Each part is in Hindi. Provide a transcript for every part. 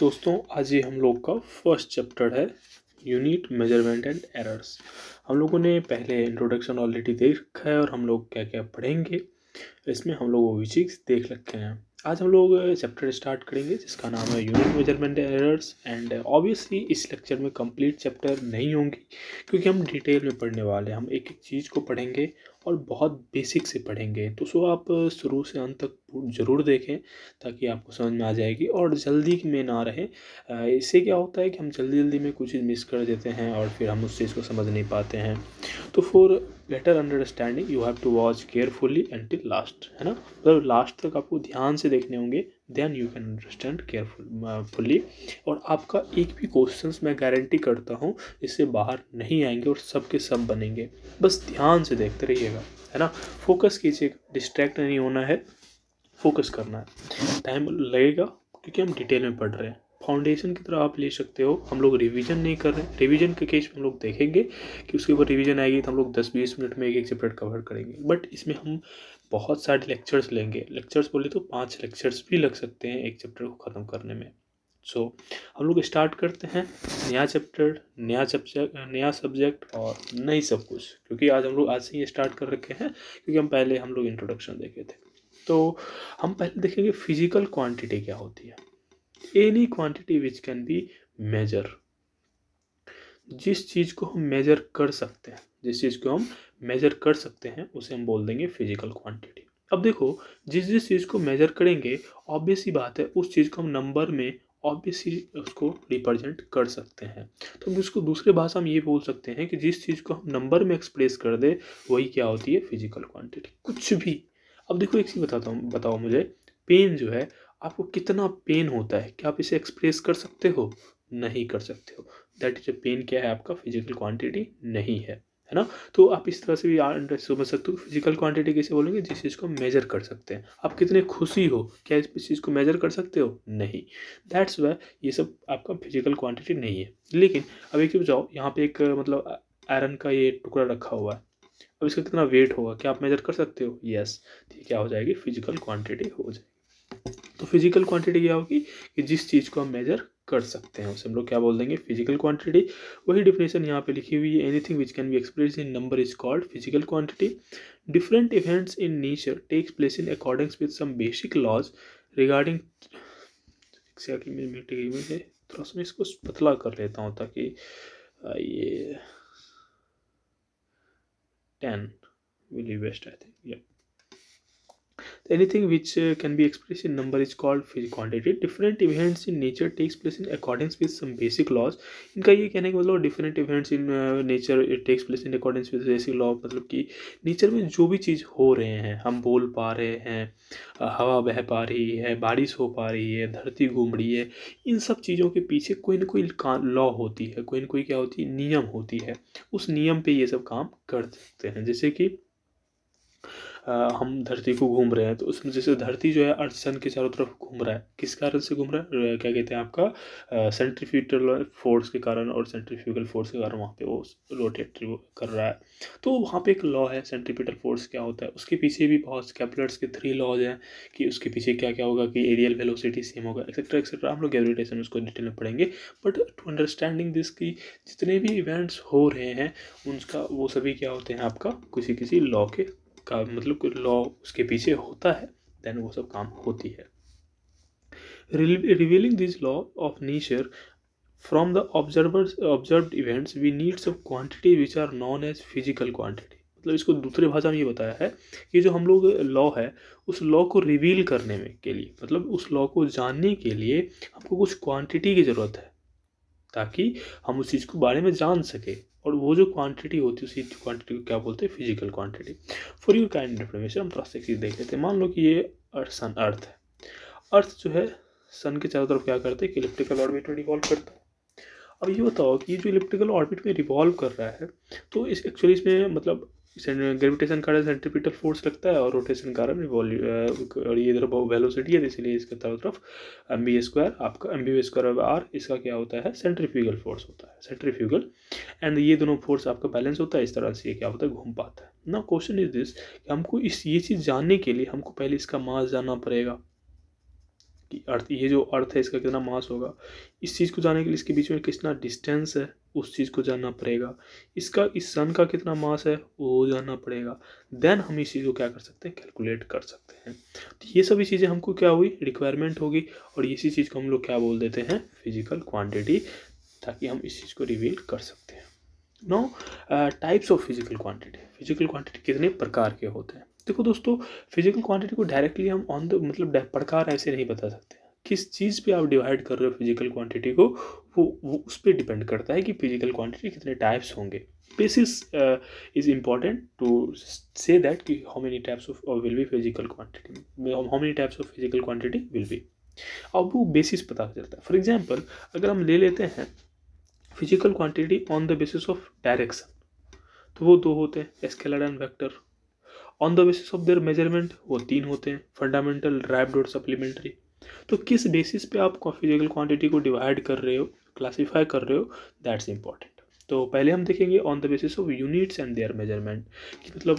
दोस्तों आज ये हम लोग का फर्स्ट चैप्टर है यूनिट मेजरमेंट एंड एरर्स हम लोगों ने पहले इंट्रोडक्शन ऑलरेडी देख रखा है और हम लोग क्या क्या पढ़ेंगे इसमें हम लोग वो भी चीज़ देख रखे हैं आज हम लोग चैप्टर स्टार्ट करेंगे जिसका नाम है unit measurement errors and obviously इस लेक्चर में कंप्लीट चैप्टर नहीं होंगी क्योंकि हम डिटेल में पढ़ने वाले हैं हम एक एक चीज़ को पढ़ेंगे और बहुत बेसिक से पढ़ेंगे तो सो आप शुरू से अंत तक ज़रूर देखें ताकि आपको समझ में आ जाएगी और जल्दी में ना रहें इससे क्या होता है कि हम जल्दी जल्दी में कुछ चीज़ मिस कर देते हैं और फिर हम उस चीज़ को समझ नहीं पाते हैं तो for better understanding you have to watch carefully till last है ना मतलब तो लास्ट तक आपको ध्यान से देखने होंगे then you can understand careful fully और आपका एक भी क्वेश्चन मैं गारंटी करता हूँ इससे बाहर नहीं आएंगे और सब के सब बनेंगे बस ध्यान से देखते रहिएगा है ना फोकस कीजिएगा डिस्ट्रैक्ट नहीं होना है फोकस करना है टाइम लगेगा क्योंकि हम डिटेल में पढ़ रहे हैं फाउंडेशन की तरह आप ले सकते हो हम लोग रिवीजन नहीं कर रहे हैं रिवीजन के केस में हम लोग देखेंगे कि उसके ऊपर रिवीजन आएगी तो हम लोग 10-20 मिनट में एक एक चैप्टर कवर करेंगे बट इसमें हम बहुत सारे लेक्चर्स लेंगे लेक्चर्स बोले तो पाँच लेक्चर्स भी लग सकते हैं एक चैप्टर को ख़त्म करने में सो so, हम लोग स्टार्ट करते हैं नया चैप्टर नया सब्जेक्ट नया सब्जेक्ट और नई सब कुछ क्योंकि आज हम लोग आज से ही स्टार्ट कर रखे हैं क्योंकि हम पहले हम लोग इंट्रोडक्शन देखे थे तो हम पहले देखेंगे फिजिकल क्वांटिटी क्या होती है any quantity which can be measure जिस चीज़ को हम मेजर कर सकते हैं जिस चीज़ को हम मेज़र कर सकते हैं उसे हम बोल देंगे फिजिकल क्वांटिटी अब देखो जिस जिस चीज़ को मेज़र करेंगे ऑब्वियस ही बात है उस चीज़ को हम नंबर में ऑब्वियसली उसको रिप्रेजेंट कर सकते हैं तो हम इसको दूसरे भाषा में ये बोल सकते हैं कि जिस चीज़ को हम नंबर में एक्सप्रेस कर दे वही क्या होती है फिजिकल क्वांटिटी कुछ भी अब देखो एक चीज़ बताता हूँ बताओ मुझे पेन जो है आपको कितना पेन होता है क्या आप इसे एक्सप्रेस कर सकते हो नहीं कर सकते हो दैट इज अ पेन क्या है आपका फिजिकल क्वांटिटी नहीं है है ना तो आप इस तरह से भी समझ सकते हो फिजिकल क्वांटिटी कैसे बोलेंगे जिस चीज़ को मेजर कर सकते हैं आप कितने खुशी हो क्या इस चीज़ को मेजर कर सकते हो नहीं दैट्स वे ये सब आपका फिजिकल क्वांटिटी नहीं है लेकिन अब एक जाओ यहाँ पे एक मतलब आयरन का ये टुकड़ा रखा हुआ है अब इसका कितना वेट होगा क्या आप मेजर कर सकते हो यस तो क्या हो जाएगी फिजिकल क्वांटिटी हो जाएगी तो फिजिकल क्वांटिटी क्या होगी कि जिस चीज़ को हम मेजर कर सकते हैं उसे हम लोग क्या बोल देंगे फिजिकल क्वांटिटी वही डिफिनेशन यहाँ पे लिखी हुई है anything which can be express in number is called physical quantity different events in nature takes place in accordance with some basic laws regarding थोड़ा सा मैं इसको पतला कर लेता हूँ ताकि ये then will be best I think या anything which uh, can be expressed in number is called physical quantity different events in nature takes place in accordance with some basic laws इनका ये कहने का मतलब different events in uh, nature it takes place in accordance with basic law मतलब कि nature में जो भी चीज़ हो रहे हैं हम बोल पा रहे हैं हवा बह पा रही है बारिश हो पा रही है धरती घूम रही है इन सब चीज़ों के पीछे कोई ना कोई लॉ होती है कोई ना कोई क्या होती है नियम होती है उस नियम पे ये सब काम कर सकते हैं जैसे कि हम धरती को घूम रहे हैं तो उसमें जैसे धरती जो है अर्थ सन के चारों तरफ घूम रहा है किस कारण से घूम रहा है क्या कहते हैं आपका सेंट्रीफ्यूटल फोर्स के कारण और सेंट्रीफ्यूगल फोर्स के कारण वहाँ पे वो रोटेट कर रहा है तो वहाँ पे एक लॉ है सेंट्रीपिटल फोर्स क्या होता है उसके पीछे भी बहुत कैपुलर्स के थ्री लॉज हैं कि उसके पीछे क्या क्या होगा कि एरियल वेलोसिटी सेम होगा एक्सेट्रा एक्सेट्रा हम लोग ग्रेविटेशन उसको डिटेल में पढ़ेंगे बट टू अंडरस्टैंडिंग दिस की जितने भी इवेंट्स हो रहे हैं उनका वो सभी क्या होते हैं आपका किसी किसी लॉ के का हम्म। मतलब कोई लॉ उसके पीछे होता है देन वो सब काम होती है revealing this law of nature from the observer observe events we needs of quantity which are known as physical quantity मतलब इसको दूसरे भाषा में ये बताया है कि जो हम लोग लॉ है उस लॉ को रिवील करने में के लिए मतलब उस लॉ को जानने के लिए हमको कुछ क्वांटिटी की ज़रूरत है ताकि हम उस चीज़ को बारे में जान सके और वो जो क्वांटिटी होती है उसी क्वांटिटी को क्या बोलते हैं physical quantity for you kind information हम थोड़ा सा एक चीज़ देख लेते हैं मान लो कि ये अर्थ सन अर्थ है अर्थ जो है सन के चारों तरफ क्या करते हैं कि इलेक्ट्रिकल ऑर्बिट में रिवॉल्व करता है अब ये बताओ कि ये जो इलेक्ट्रिकल ऑर्बिट में रिवॉल्व कर रहा है तो इस एक्चुअली इसमें मतलब ग्रेविटेशन कारण सेंट्रीपिटल फोर्स लगता है और रोटेशन कारण और ये इधर वेलोसिटी है इसीलिए इसके चारों तरफ एम बी स्क्वायर आपका एम बी स्क्वायर आर इसका क्या होता है सेंट्रीफ्यूगल फोर्स होता है सेंट्रीफ्यूगल एंड ये दोनों फोर्स आपका बैलेंस होता है इस तरह से ये क्या होता है घूम पाता है ना क्वेश्चन इज दिस हमको इस ये चीज़ जानने के लिए हमको पहले इसका मास जानना पड़ेगा कि अर्थ ये जो अर्थ है इसका कितना मास होगा इस चीज़ को जानने के लिए इसके बीच में कितना डिस्टेंस है उस चीज़ को जानना पड़ेगा इसका इस सन का कितना मास है वो जानना पड़ेगा देन हम इस चीज़ को क्या कर सकते हैं कैलकुलेट कर सकते हैं तो ये सभी चीज़ें हमको क्या हुई रिक्वायरमेंट होगी और इसी चीज़ को हम लोग क्या बोल देते हैं फिजिकल क्वान्टिटी ताकि हम इस चीज़ को रिवील कर सकते हैं no types of physical quantity physical quantity कितने प्रकार के होते हैं देखो दोस्तों फिजिकल क्वांटिटी को डायरेक्टली हम ऑन द मतलब प्रकार ऐसे नहीं बता सकते किस चीज़ पे आप डिवाइड कर रहे हो फिजिकल क्वांटिटी को वो वो उस पर डिपेंड करता है कि फिजिकल क्वांटिटी कितने टाइप्स होंगे basis is important to say that कि how many types of will be physical quantity how many types of physical quantity will be अब वो बेसिस पता चलता है फॉर एग्जाम्पल अगर हम ले लेते हैं physical quantity on the basis of direction तो वो दो होते हैं scalar and vector on the basis of their measurement वो तीन होते हैं फंडामेंटल रैप्ड और सप्लीमेंट्री तो किस बेसिस पे आप फिजिकल क्वांटिटी को डिवाइड कर रहे हो क्लासीफाई कर रहे हो दैट्स इंपॉर्टेंट तो पहले हम देखेंगे on the basis of units and their measurement कि मतलब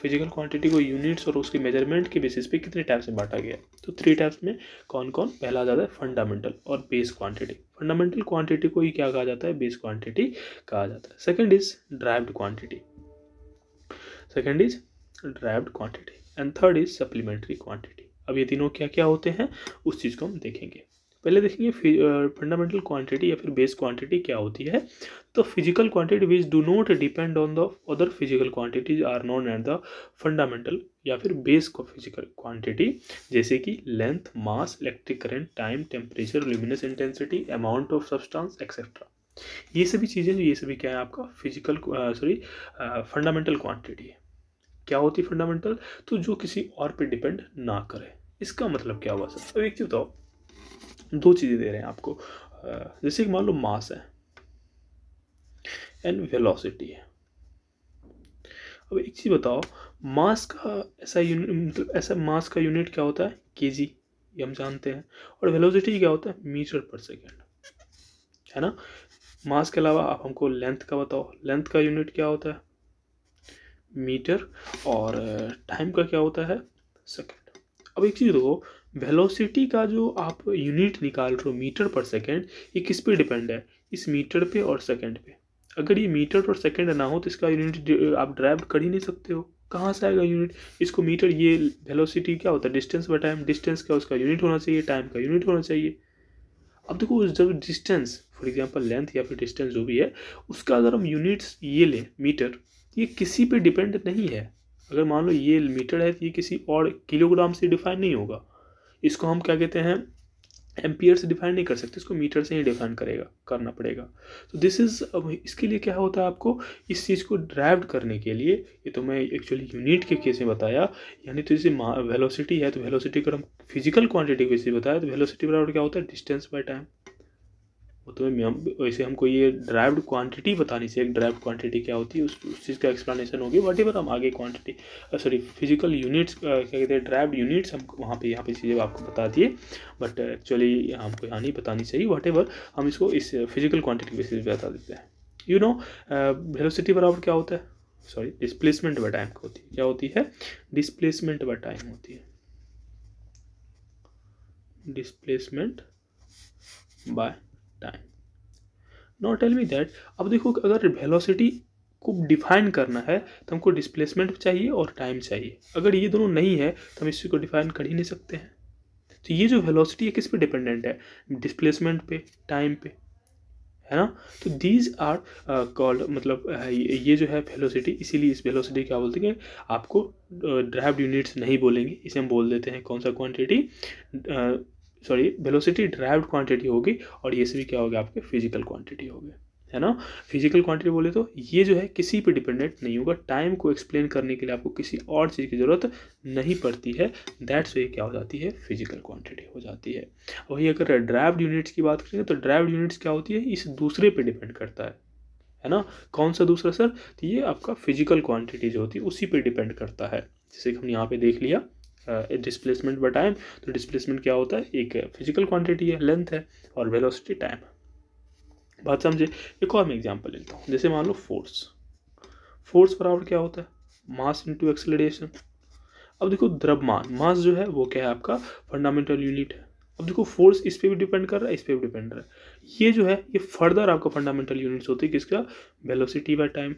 फिजिकल क्वांटिटी को यूनिट्स और उसके मेजरमेंट के बेसिस पे कितने टाइप्स में बांटा गया तो थ्री टाइप्स में कौन कौन पहला ज़्यादा है फंडामेंटल और बेस क्वांटिटी फंडामेंटल क्वांटिटी को ही क्या कहा जाता है बेस क्वांटिटी कहा जाता है second is derived quantity second is derived quantity and third is supplementary quantity अब ये तीनों क्या क्या होते हैं उस चीज़ को हम देखेंगे पहले देखेंगे फंडामेंटल क्वांटिटी या फिर बेस क्वांटिटी क्या होती है तो physical quantity which do not depend on the other physical quantities are known at the fundamental या फिर बेस को फिजिकल क्वांटिटी जैसे कि length mass electric current time temperature luminous intensity amount of substance etcetera ये सभी चीज़ें ये सभी क्या है आपका फिजिकल सॉरी फंडामेंटल क्वांटिटी है क्या होती फंडामेंटल तो जो किसी और पे डिपेंड ना करे इसका मतलब क्या हुआ सर अब एक चीज़ बताओ दो चीज़ें दे रहे हैं आपको जैसे कि मान लो मास है एंड वेलोसिटी है अब एक चीज़ बताओ मास का ऐसा यूनिट मतलब ऐसा मास का यूनिट क्या होता है के जी ये हम जानते हैं और वेलोसिटी क्या होता है मीटर पर सेकेंड है ना मास के अलावा आप हमको लेंथ का बताओ लेंथ का यूनिट क्या होता है मीटर और टाइम का क्या होता है सेकेंड अब एक चीज़ देखो वेलोसिटी का जो आप यूनिट निकाल रहे हो मीटर पर सेकेंड ये किस पे डिपेंड है इस मीटर पे और सेकेंड पे अगर ये मीटर पर सेकेंड ना हो तो इसका यूनिट आप ड्राइव कर ही नहीं सकते हो कहाँ से आएगा यूनिट इसको मीटर ये वेलोसिटी क्या होता है डिस्टेंस बाय टाइम डिस्टेंस का उसका यूनिट होना चाहिए टाइम का यूनिट होना चाहिए अब देखो जब डिस्टेंस फॉर एग्जांपल लेंथ या फिर डिस्टेंस जो भी है उसका अगर हम यूनिट्स ये लें मीटर ये किसी पे डिपेंड नहीं है अगर मान लो ये मीटर है तो ये किसी और किलोग्राम से डिफाइन नहीं होगा इसको हम क्या कहते हैं एम्पियर से डिफाइन नहीं कर सकते इसको मीटर से ही डिफाइन करेगा करना पड़ेगा तो दिस इज़ इसके लिए क्या होता है आपको इस चीज़ को ड्राइव करने के लिए ये तो मैं एक्चुअली यूनिट के केस में बताया यानी तो जैसे वेलोसिटी है तो वेलोसिटी अगर हम फिजिकल क्वांटिटी के बताया तो वेलोसिटी बराबर क्या होता है डिस्टेंस बाय टाइम तो होते हुए वैसे हमको ये ड्राइव्ड क्वांटिटी बतानी चाहिए ड्राइव्ड क्वांटिटी क्या होती है उस उस चीज़ का एक्सप्लेनेशन होगी वट एवर हम आगे क्वांटिटी सॉरी फिजिकल यूनिट्स क्या कहते हैं ड्राइव्ड यूनिट्स हम वहाँ पे यहाँ पे चीज़ें आपको बता दिए बट एक्चुअली हमको यहाँ नहीं बतानी चाहिए वट एवर हम इसको इस फिजिकल क्वांटिटी बेसिस बता देते हैं यू नो वेलोसिटी बराबर क्या होता है सॉरी डिसप्लेसमेंट व टाइम होती है क्या होती है डिसप्लेसमेंट व टाइम होती है displacement by time not tell me that अब देखो अगर वेलोसिटी को डिफाइन करना है तो हमको डिस्प्लेसमेंट चाहिए और टाइम चाहिए अगर ये दोनों नहीं है तो हम इसी को डिफाइन कर ही नहीं सकते हैं तो ये जो वेलोसिटी है किस पे डिपेंडेंट है डिस्प्लेसमेंट पे टाइम पे है ना तो दीज आर कॉल्ड मतलब uh, ये जो है वेलोसिटी इसीलिए इस वेलोसिटी क्या बोलते हैं आपको ड्राइव uh, यूनिट्स नहीं बोलेंगे इसे हम बोल देते हैं कौन सा quantity sorry velocity derived quantity होगी और ये सभी क्या होगा आपके फिजिकल क्वांटिटी होगी है ना फिजिकल क्वांटिटी बोले तो ये जो है किसी पे डिपेंडेंट नहीं होगा टाइम को एक्सप्लेन करने के लिए आपको किसी और चीज़ की ज़रूरत नहीं पड़ती है दैट्स वे क्या हो जाती है फिजिकल क्वांटिटी हो जाती है वही अगर ड्राइव्ड यूनिट्स की बात करेंगे तो ड्राइव्ड यूनिट्स क्या होती है इस दूसरे पर डिपेंड करता है है ना कौन सा दूसरा सर तो ये आपका फिजिकल क्वांटिटी जो होती है उसी पर डिपेंड करता है जैसे कि हमने यहाँ पे देख लिया डिस्प्लेसमेंट बाय टाइम तो डिस्प्लेसमेंट क्या होता है एक फिजिकल क्वांटिटी है लेंथ है और वेलोसिटी टाइम है बात समझे एक और मैं एग्जाम्पल लेता हूँ जैसे मान लो फोर्स फोर्स बराबर क्या होता है मास इंटू एक्सलेशन अब देखो द्रव्यमान मास जो है वो क्या है आपका फंडामेंटल यूनिट है अब देखो फोर्स इस पर भी डिपेंड कर रहा है इस पर भी डिपेंड कर रहा है ये जो है ये फर्दर आपका फंडामेंटल यूनिट्स होते हैं किसका velocity by time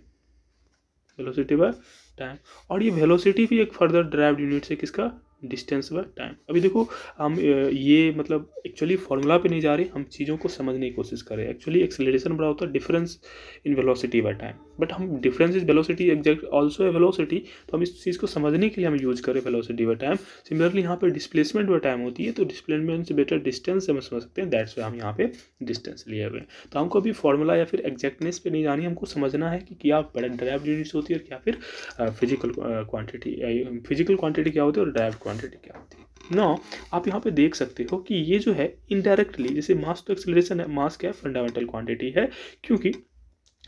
velocity by time और ये वेलोसिटी भी एक फर्दर ड्राइव यूनिट से किसका डिस्टेंस व टाइम अभी देखो हम ये मतलब एक्चुअली फार्मूला पे नहीं जा रहे हम चीज़ों को समझने की कोशिश कर रहे हैं एक्चुअली एक्सेलरेशन बड़ा होता है डिफरेंस इन वेलोसिटी व टाइम बट हम difference is velocity exact also a velocity तो हम इस चीज़ को समझने के लिए हम यूज़ करें वेलोसिटी व टाइम सिमिलरली यहाँ पर डिस्प्लेसमेंट व टाइम होती है तो डिस्प्लेसमेंट से बेटर डिस्टेंस हम समझ सकते हैं दैट्स वे हम यहाँ पे डिस्टेंस लिए हुए हैं तो हमको अभी फार्मूला या फिर एग्जैक्टनेस पे नहीं जानी हमको समझना है कि क्या ड्राइव यूनिट्स होती है और क्या फिर फिजिकल क्वान्टिटी फिजिकल क्वान्टिटी क्या होती है और ड्राइव क्वांटिटी क्या होती है ना आप यहाँ पे देख सकते हो कि ये जो है इनडायरेक्टली जैसे मास तो एक्सेलरेशन है मास क्या है फंडामेंटल क्वांटिटी है क्योंकि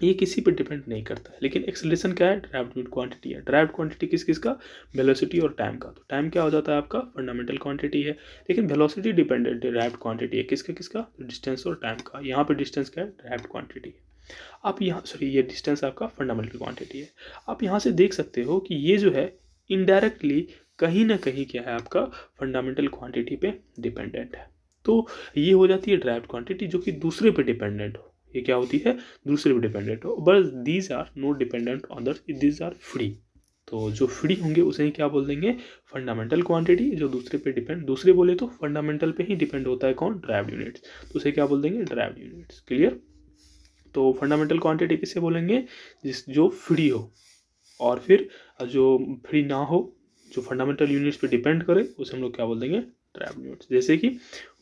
ये किसी पे डिपेंड नहीं करता है लेकिन एक्सेलरेशन क्या है ड्राइव्ड क्वांटिटी है ड्राइव्ड क्वांटिटी किस किस का वेलोसिटी और टाइम का तो टाइम क्या हो जाता है आपका फंडामेंटल क्वांटिटी है लेकिन वेलोसिटी डिपेंडेंट ड्राइव्ड क्वांटिटी है किसका किसका डिस्टेंस और टाइम का यहाँ पर डिस्टेंस क्या है ड्राइव्ड क्वांटिटी है आप यहाँ सॉरी ये डिस्टेंस आपका फंडामेंटल क्वांटिटी है आप यहाँ से देख सकते हो कि ये जो है इनडायरेक्टली कहीं ना कहीं क्या है आपका फंडामेंटल क्वांटिटी पे डिपेंडेंट है तो ये हो जाती है ड्राइव क्वांटिटी जो कि दूसरे पे डिपेंडेंट हो ये क्या होती है दूसरे पे डिपेंडेंट हो बस these are no dependent on their these are free तो जो फ्री होंगे उसे ही क्या बोल देंगे फंडामेंटल क्वांटिटी जो दूसरे पे डिपेंड दूसरे बोले तो फंडामेंटल पे ही डिपेंड होता है कौन ड्राइव यूनिट्स तो उसे क्या बोल देंगे ड्राइव यूनिट्स क्लियर तो फंडामेंटल क्वांटिटी किसे बोलेंगे जिस जो फ्री हो और फिर जो फ्री ना हो जो फंडामेंटल यूनिट्स पे डिपेंड करे उसे हम लोग क्या बोल देंगे ट्रैप यूनिट्स जैसे कि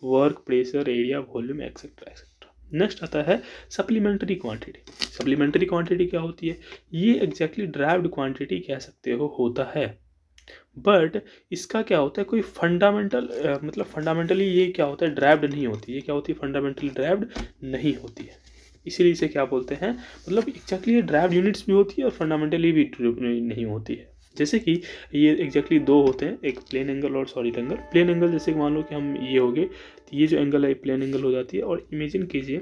work pressure area volume etcetera etcetera next आता है सप्लीमेंट्री क्वांटिटी सप्लीमेंट्री क्वांटिटी क्या होती है ये एग्जैक्टली ड्राइव्ड क्वांटिटी कह सकते हो होता है बट इसका क्या होता है कोई फंडामेंटल मतलब फंडामेंटली ये क्या होता है ड्राइव्ड नहीं होती ये क्या होती है फंडामेंटली ड्राइव्ड नहीं होती है इसीलिए इसे क्या बोलते हैं मतलब एक्जैक्टली ड्राइव्ड यूनिट्स भी होती है और फंडामेंटली भी नहीं होती है जैसे कि ये एग्जैक्टली दो होते हैं एक प्लेन एंगल और सॉरी एंगल प्लेन एंगल जैसे कि मान लो कि हम ये हो गए तो ये जो एंगल है प्लेन एंगल हो जाती है और इमेजिन कीजिए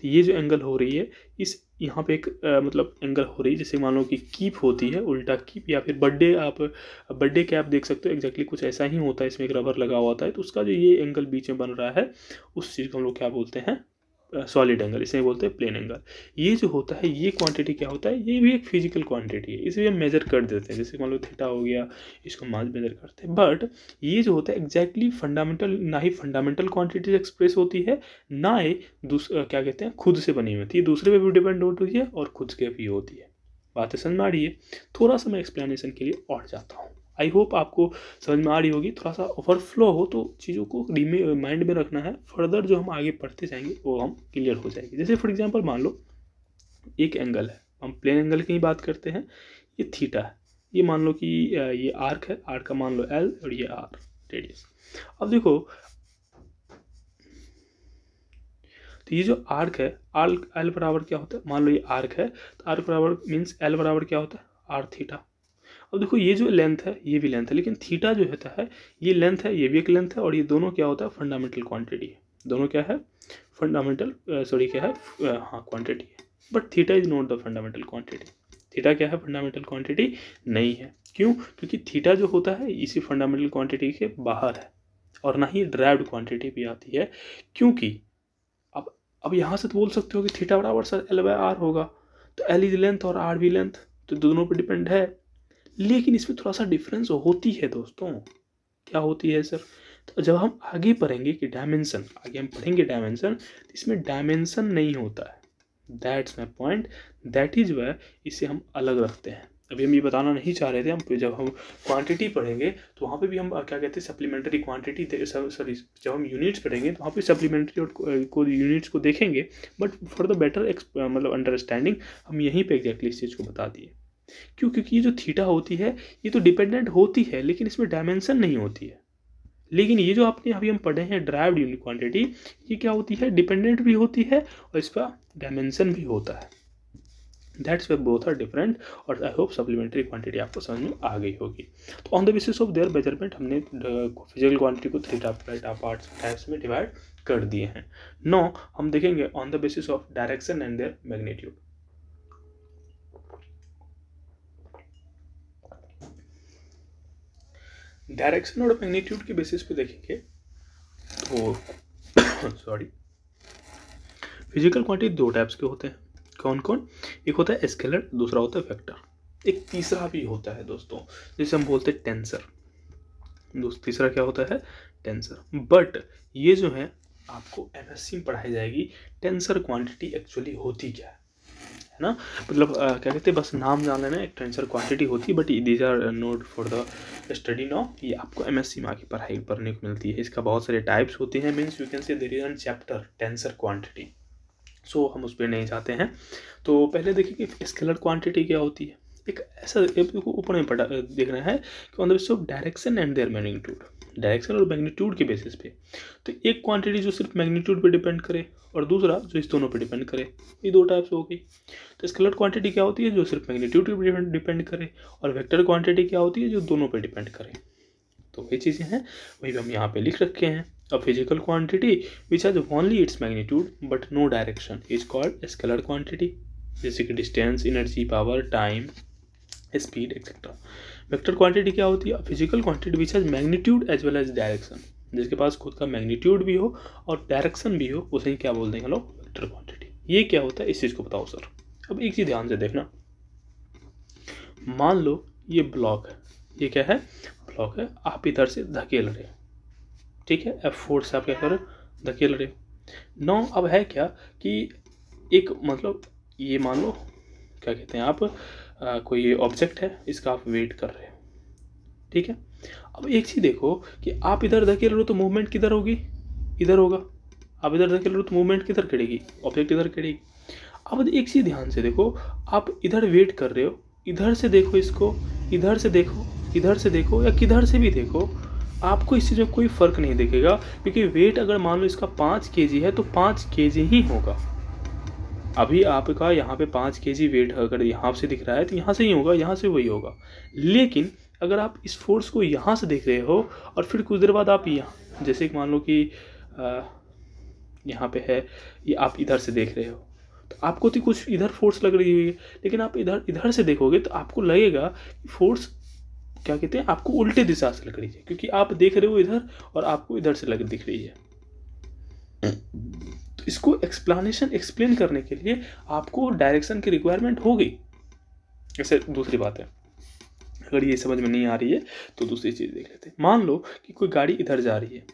तो ये जो एंगल हो रही है इस यहाँ पे एक आ, मतलब एंगल हो रही है जैसे मान लो कि कीप होती है उल्टा कीप या फिर बर्थडे आप बर्थडे कैप देख सकते हो एग्जैक्टली कुछ ऐसा ही होता है इसमें एक रबर लगा हुआ होता है तो उसका जो ये एंगल बीच में बन रहा है उस चीज़ को हम लोग क्या बोलते हैं सॉलिड एंगल इसे बोलते हैं प्लेन एंगल ये जो होता है ये क्वांटिटी क्या होता है ये भी एक फिजिकल क्वांटिटी है इसे हम मेज़र कर देते हैं जैसे मान लो थीटा हो गया इसको मास मेज़र करते हैं बट ये जो होता है एग्जैक्टली फंडामेंटल ना ही फंडामेंटल क्वांटिटीज एक्सप्रेस होती है ना ही क्या कहते हैं खुद से बनी हुई होती है दूसरे पर भी डिपेंड होती है और खुद के भी होती है बातें समझ में आ रही है थोड़ा सा मैं एक्सप्लेनेशन के लिए और जाता हूँ आई होप आपको समझ में आ रही होगी थोड़ा सा ओवरफ्लो हो तो चीज़ों को माइंड में रखना है फर्दर जो हम आगे पढ़ते जाएंगे वो हम क्लियर हो जाएंगे जैसे फॉर एग्जाम्पल मान लो एक एंगल है हम प्लेन एंगल की ही बात करते हैं ये थीटा है ये मान लो कि ये आर्क है आर्क का मान लो एल और ये आर रेडियस अब देखो तो ये जो आर्क है आर्क एल बराबर क्या होता है मान लो ये आर्क है तो आर्क बराबर मीन्स एल बराबर क्या होता है आर थीटा अब देखो ये जो लेंथ है ये भी लेंथ है लेकिन थीटा जो होता है ये लेंथ है ये भी एक लेंथ है और ये दोनों क्या होता है फंडामेंटल क्वांटिटी है दोनों क्या है फंडामेंटल सॉरी क्या है हाँ क्वांटिटी है but theta is not the fundamental quantity theta क्या है फंडामेंटल क्वांटिटी नहीं है क्यों क्योंकि थीटा जो होता है इसी फंडामेंटल क्वांटिटी के बाहर है और ना ही ड्राइव्ड क्वांटिटी भी आती है क्योंकि अब अब यहाँ से तो बोल सकते हो कि थीटा बराबर सर एल बाई आर होगा तो एल इज लेंथ और आर भी लेंथ तो दोनों पर डिपेंड है लेकिन इसमें थोड़ा सा डिफरेंस होती है दोस्तों क्या होती है सर तो जब हम आगे पढ़ेंगे कि डायमेंसन आगे हम पढ़ेंगे डायमेंसन तो इसमें डायमेंसन नहीं होता है that's my point that is वह इसे हम अलग रखते हैं अभी हम ये बताना नहीं चाह रहे थे हम जब हम क्वांटिटी पढ़ेंगे तो वहाँ पे भी हम क्या कहते हैं सप्लीमेंट्री क्वांटिटी सॉरी जब हम यूनिट्स पढ़ेंगे तो वहाँ पे सप्लीमेंट्री और को यूनिट्स को देखेंगे बट फॉर द बेटर मतलब अंडरस्टैंडिंग हम यहीं पे एग्जैक्टली इस चीज़ को बता दिए क्यों क्योंकि ये जो थीटा होती है ये तो डिपेंडेंट होती है लेकिन इसमें डायमेंशन नहीं होती है लेकिन ये जो आपने अभी हम पढ़े हैं ड्राइव्ड यूनिट क्वांटिटी ये क्या होती है डिपेंडेंट भी होती है और इसका डायमेंशन भी होता है that's way both are different और आई होप सप्लीमेंट्री क्वांटिटी आपको समझ में आ गई होगी तो on the basis of their measurement हमने फिजिकल uh, क्वांटिटी को थ्री डाटा पार्ट्स टाइप्स में डिवाइड कर दिए हैं नौ हम देखेंगे on the basis of direction and their magnitude direction और मैग्नीट्यूड के बेसिस पे देखेंगे तो सॉरी फिजिकल क्वांटिटी दो टाइप्स के होते हैं कौन कौन एक होता है स्केलर दूसरा होता है फैक्टर एक तीसरा भी होता है दोस्तों जिसे हम बोलते हैं टेंसर दोस्त तीसरा क्या होता है टेंसर बट ये जो है आपको एमएससी में पढ़ाई जाएगी टेंसर क्वांटिटी एक्चुअली होती क्या है है ना मतलब क्या कहते हैं बस नाम जान लेना एक टेंसर क्वांटिटी होती है but these are not for the study now ये आपको एम एस सी में पढ़ाई पढ़ने को मिलती है इसका बहुत सारे टाइप्स होते हैं means you can say there is an chapter tensor quantity so हम उस पर नहीं जाते हैं तो पहले देखिए कि स्केलर क्वान्टिटी क्या होती है एक ऐसा को ऊपर में पढ़ा देखना है कि on the basis of direction and their magnitude direction और मैग्नीट्यूड के बेसिस पे तो एक क्वांटिटी जो सिर्फ मैग्नीट्यूड पे डिपेंड करे और दूसरा जो इस दोनों पे डिपेंड करे ये दो टाइप्स हो गई तो स्केलर क्वांटिटी क्या होती है जो सिर्फ मैग्नीट्यूड पर डिपेंड करे और वेक्टर क्वांटिटी क्या होती है जो दोनों पर डिपेंड करे तो वही चीज़ें हैं वही हम यहाँ पर लिख रखे हैं a physical quantity which has only its magnitude but no direction is called scalar quantity जैसे कि distance energy power time speed etcetera vector quantity क्या होती है physical quantity which as magnitude as well as direction जिसके पास खुद का मैग्नीट्यूड भी हो और डायरेक्शन भी हो उसे क्या बोल देंगे लोग वेक्टर क्वांटिटी ये क्या होता है इस चीज़ को बताओ सर अब एक चीज़ ध्यान से देखना मान लो ये ब्लॉक है ये क्या है ब्लॉक है आप इधर से धकेल रहे ठीक है एफ फोर से आप क्या करो धकेल रहे नौ अब है क्या कि एक मतलब ये मान लो क्या कहते हैं आप आ, कोई ऑब्जेक्ट है इसका आप वेट कर रहे हो ठीक है अब एक चीज़ देखो कि आप इधर धकेल रहे हो तो मूवमेंट किधर होगी इधर होगा आप इधर धकेल रहे हो तो मूवमेंट किधर करेगी ऑब्जेक्ट इधर करेगी अब एक चीज़ ध्यान से देखो आप इधर वेट कर रहे हो इधर से देखो इसको इधर से देखो इधर से देखो या किधर से भी देखो आपको इस चीज़ में कोई फ़र्क नहीं दिखेगा क्योंकि वेट अगर मान लो इसका पाँच के है तो पाँच के ही होगा अभी आपका यहाँ पे पाँच के जी वेट अगर यहाँ से दिख रहा है तो यहाँ से ही होगा यहाँ से वही होगा लेकिन अगर आप इस फोर्स को यहाँ से देख रहे हो और फिर कुछ देर बाद आप यहाँ जैसे कि मान लो कि यहाँ पे है ये आप इधर से देख रहे हो तो आपको तो कुछ इधर फोर्स लग रही हुई है लेकिन आप इधर इधर से देखोगे तो आपको लगेगा कि फोर्स क्या कहते हैं आपको उल्टे दिशा से लग रही है क्योंकि आप देख रहे हो इधर और आपको इधर से लग दिख रही है तो इसको एक्सप्लानेशन एक्सप्लेन करने के लिए आपको डायरेक्शन की रिक्वायरमेंट होगी ऐसे दूसरी बात है अगर ये समझ में नहीं आ रही है तो दूसरी चीज़ देख लेते हैं मान लो कि कोई गाड़ी इधर जा रही है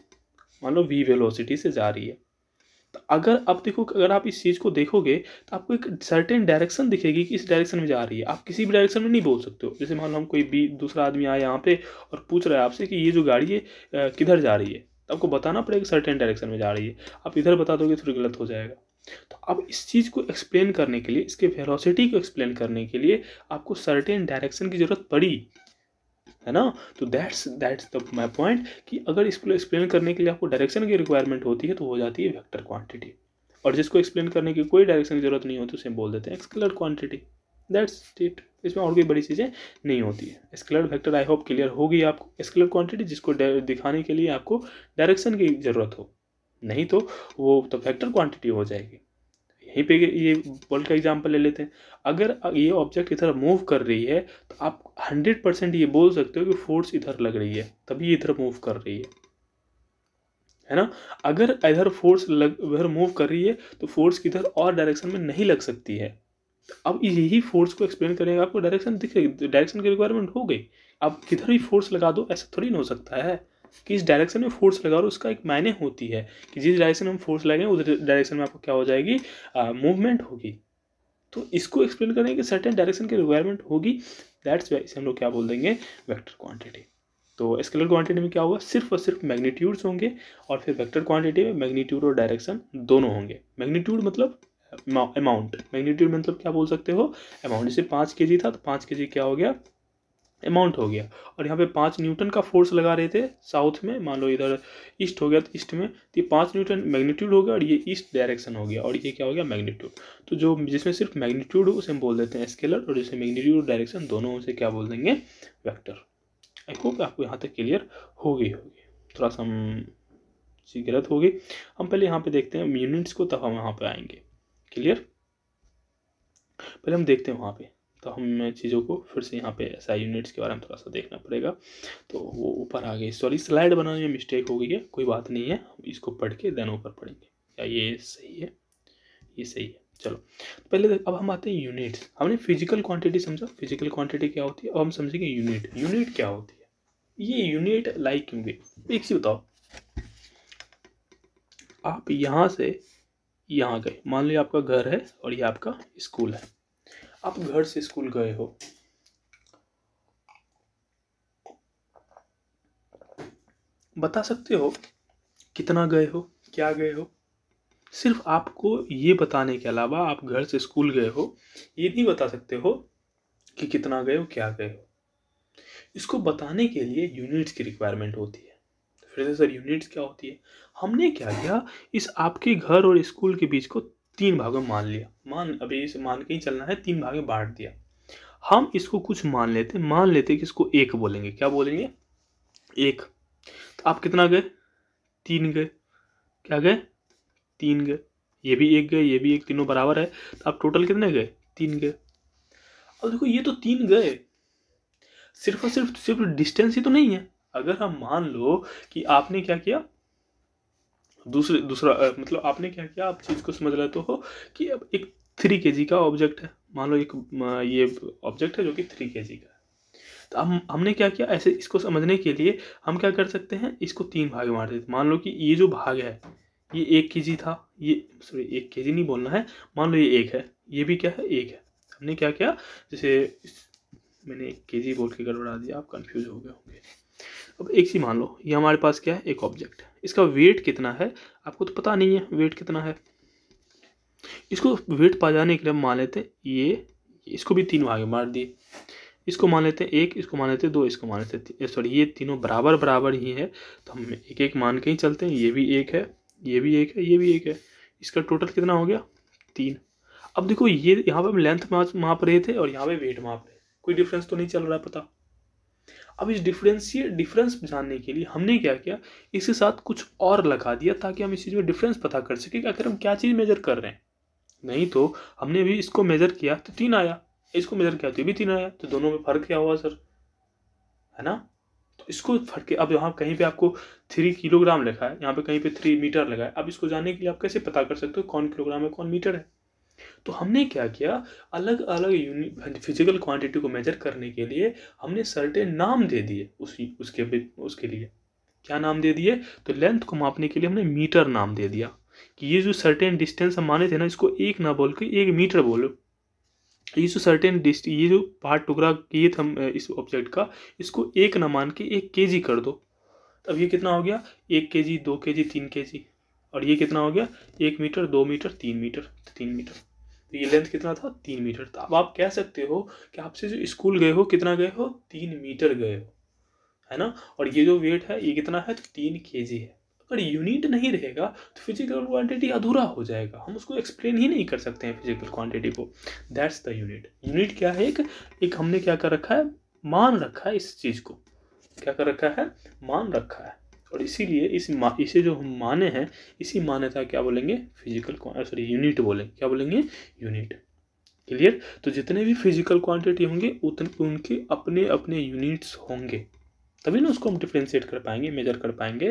मान लो वी वेलोसिटी से जा रही है तो अगर आप देखो अगर आप इस चीज़ को देखोगे तो आपको एक सर्टेन डायरेक्शन दिखेगी कि इस डायरेक्शन में जा रही है आप किसी भी डायरेक्शन में नहीं बोल सकते हो जैसे मान लो हम कोई भी दूसरा आदमी आया यहाँ पे और पूछ रहा है आपसे कि ये जो गाड़ी है किधर जा रही है तो आपको बताना पड़ेगा सर्टेन डायरेक्शन में जा रही है आप इधर बता दोगे थोड़ी तो गलत हो जाएगा तो अब इस चीज़ को एक्सप्लेन करने के लिए इसके वेलोसिटी को एक्सप्लेन करने के लिए आपको सर्टेन डायरेक्शन की ज़रूरत पड़ी है ना तो that's that's the my point कि अगर इसको एक्सप्लेन करने के लिए आपको डायरेक्शन की रिक्वायरमेंट होती है तो हो जाती है वेक्टर क्वांटिटी और जिसको एक्सप्लेन करने की कोई डायरेक्शन की जरूरत नहीं होती उसे बोल देते हैं एक्सकलर क्वांटिटी दैट्स इट इसमें और कोई बड़ी चीज़ें नहीं होती है scalar vector I hope clear होगी आपको स्केलर क्वांटिटी जिसको दिखाने के लिए आपको डायरेक्शन की ज़रूरत हो नहीं तो वो तो वेक्टर क्वांटिटी हो जाएगी यहीं पे ये वर्ल्ड का एग्जांपल ले लेते हैं अगर ये ऑब्जेक्ट इधर मूव कर रही है तो आप हंड्रेड परसेंट ये बोल सकते हो कि फोर्स इधर लग रही है तभी ये इधर मूव कर रही है है ना अगर इधर फोर्स लग इधर मूव कर रही है तो फोर्स इधर और डायरेक्शन में नहीं लग सकती है अब यही फोर्स को एक्सप्लेन करेंगे आपको डायरेक्शन दिखे डायरेक्शन की रिक्वायरमेंट हो गई अब किधर भी फोर्स लगा दो ऐसा थोड़ी ना हो सकता है कि इस डायरेक्शन में फोर्स लगा और उसका एक मायने होती है कि जिस डायरेक्शन में हम फोर्स लगाएंगे उस डायरेक्शन में आपको क्या हो जाएगी मूवमेंट होगी तो इसको एक्सप्लेन करेंगे कि सर्टेन डायरेक्शन की रिक्वायरमेंट होगी दैट्स वाई इसे हम लोग क्या बोल देंगे वेक्टर क्वांटिटी तो स्केलर क्वांटिटी में क्या होगा सिर्फ और सिर्फ मैग्नीट्यूड्स होंगे और फिर वेक्टर क्वांटिटी में मैग्नीट्यूड और डायरेक्शन दोनों होंगे मैग्नीट्यूड मतलब अमाउंट मैग्नीट्यूड मतलब क्या बोल सकते हो अमाउंट जैसे पाँच के था तो पाँच के क्या हो गया अमाउंट हो गया और यहाँ पे पाँच न्यूटन का फोर्स लगा रहे थे साउथ में मान लो इधर ईस्ट हो गया तो ईस्ट में तो ये पाँच न्यूटन मैग्नीट्यूड हो गया और ये ईस्ट डायरेक्शन हो गया और ये क्या हो गया मैग्नीट्यूड तो जो जिसमें सिर्फ मैग्नीट्यूड हो उसे हम बोल देते हैं स्केलर और जिसमें मैग्नीट्यूड डायरेक्शन दोनों उसे क्या बोल देंगे वैक्टर आई होप आपको यहाँ तक क्लियर हो गई होगी थोड़ा सा हम गलत हो गई हम पहले यहाँ पर देखते हैं यूनिट्स को तब हम यहाँ पर आएंगे क्लियर पहले हम देखते हैं वहाँ पे तो हम चीज़ों को फिर से यहाँ पे एस आई यूनिट्स के बारे में थोड़ा सा देखना पड़ेगा तो वो ऊपर आ गई सॉरी स्लाइड बनाने में मिस्टेक हो गई है कोई बात नहीं है इसको पढ़ के देन ऊपर पढ़ेंगे क्या ये सही है ये सही है चलो पहले अब हम आते हैं यूनिट्स हमने फिजिकल क्वांटिटी समझा फिजिकल क्वांटिटी क्या होती है अब हम समझेंगे यूनिट यूनिट क्या होती है ये यूनिट लाइक क्योंकि एक चीज बताओ आप यहां से यहाँ गए मान लीजिए आपका घर है और ये आपका स्कूल है आप घर से स्कूल गए हो बता सकते हो कितना गए हो क्या गए हो सिर्फ आपको ये बताने के अलावा आप घर से स्कूल गए हो ये नहीं बता सकते हो कि कितना गए हो क्या गए हो इसको बताने के लिए यूनिट्स की रिक्वायरमेंट होती है फिर से सर यूनिट्स क्या होती है हमने क्या किया इस आपके घर और स्कूल के बीच को तीन भागों में मान लिया मान अभी इसे मान के ही चलना है तीन भागे बांट दिया हम इसको कुछ मान लेते मान लेते कि इसको एक बोलेंगे क्या बोलेंगे एक तो आप कितना गए तीन गए क्या गए तीन गए ये भी एक गए ये भी एक तीनों बराबर है तो आप टोटल कितने गए तीन गए अब देखो ये तो तीन गए सिर्फ और सिर्फ सिर्फ डिस्टेंस ही तो नहीं है अगर हम मान लो कि आपने क्या किया दूसरे दूसरा मतलब आपने क्या किया आप चीज़ को समझ लेते हो कि अब एक थ्री के जी का ऑब्जेक्ट है मान लो एक ये ऑब्जेक्ट है जो कि थ्री के जी का है तो हम हमने क्या किया ऐसे इसको समझने के लिए हम क्या कर सकते हैं इसको तीन भाग मार देते मान लो कि ये जो भाग है ये एक के जी था ये सॉरी एक के जी नहीं बोलना है मान लो ये एक है ये भी क्या है एक है हमने क्या किया जैसे मैंने एक के जी बोल के गड़बड़ा दिया आप कन्फ्यूज हो गए होंगे अब एक सी मान लो ये हमारे पास क्या है एक ऑब्जेक्ट इसका वेट कितना है आपको तो पता नहीं है वेट कितना है इसको वेट पा जाने के लिए मान लेते हैं ये इसको भी तीन भागे मार दिए इसको मान लेते हैं एक इसको मान लेते हैं दो इसको मान लेते हैं सॉरी ये तीनों बराबर बराबर ही है तो हम एक एक मान के ही चलते हैं ये भी एक है ये भी एक है ये भी एक है इसका टोटल कितना हो गया तीन अब देखो ये यहाँ पे हम लेंथ माप रहे थे और यहाँ पे वेट माप रहे कोई डिफरेंस तो नहीं चल रहा पता अब इस डिफ्रेंसी डिफरेंस जानने के लिए हमने क्या किया इसके साथ कुछ और लगा दिया ताकि हम इस चीज़ में डिफरेंस पता कर सकें कि आखिर हम क्या चीज़ मेजर कर रहे हैं नहीं तो हमने भी इसको मेजर किया तो तीन आया इसको मेजर किया तो भी तीन आया तो दोनों में फ़र्क क्या हुआ सर है ना तो इसको फट के अब यहाँ कहीं पे आपको थ्री किलोग्राम लिखा है यहाँ पे कहीं पे थ्री मीटर लगा है अब इसको जानने के लिए आप कैसे पता कर सकते हो कौन किलोग्राम है कौन मीटर है तो हमने क्या किया अलग अलग फिजिकल क्वांटिटी को मेजर करने के लिए हमने सर्टेन नाम दे दिए उसी उसके उसके लिए क्या नाम दे दिए तो लेंथ को मापने के लिए हमने मीटर नाम दे दिया कि ये जो सर्टेन डिस्टेंस हम माने थे ना इसको एक ना बोल के एक मीटर बोलो ये जो सर्टेन डिस्ट ये जो पार्ट टुकड़ा किए थे हम इस ऑब्जेक्ट का इसको एक ना मान के एक के कर दो तब ये कितना हो गया एक के जी दो के जी तीन के जी और ये कितना हो गया एक मीटर दो मीटर तीन मीटर तीन मीटर तो ये लेंथ कितना था तीन मीटर था अब आप कह सकते हो कि आपसे जो स्कूल गए हो कितना गए हो तीन मीटर गए हो है ना और ये जो वेट है ये कितना है तो तीन के है अगर यूनिट नहीं रहेगा तो फिजिकल क्वांटिटी अधूरा हो जाएगा हम उसको एक्सप्लेन ही नहीं कर सकते हैं फिजिकल क्वांटिटी को दैट्स द यूनिट यूनिट क्या है एक एक हमने क्या कर रखा है मान रखा है इस चीज़ को क्या कर रखा है मान रखा है और इसीलिए इस मा इसे जो हम माने हैं इसी मान्यता क्या बोलेंगे फिजिकल सॉरी यूनिट बोलेंगे क्या बोलेंगे यूनिट क्लियर तो जितने भी फिजिकल क्वांटिटी होंगे उतने उनके अपने अपने यूनिट्स होंगे तभी ना उसको हम डिफ्रेंशिएट कर पाएंगे मेजर कर पाएंगे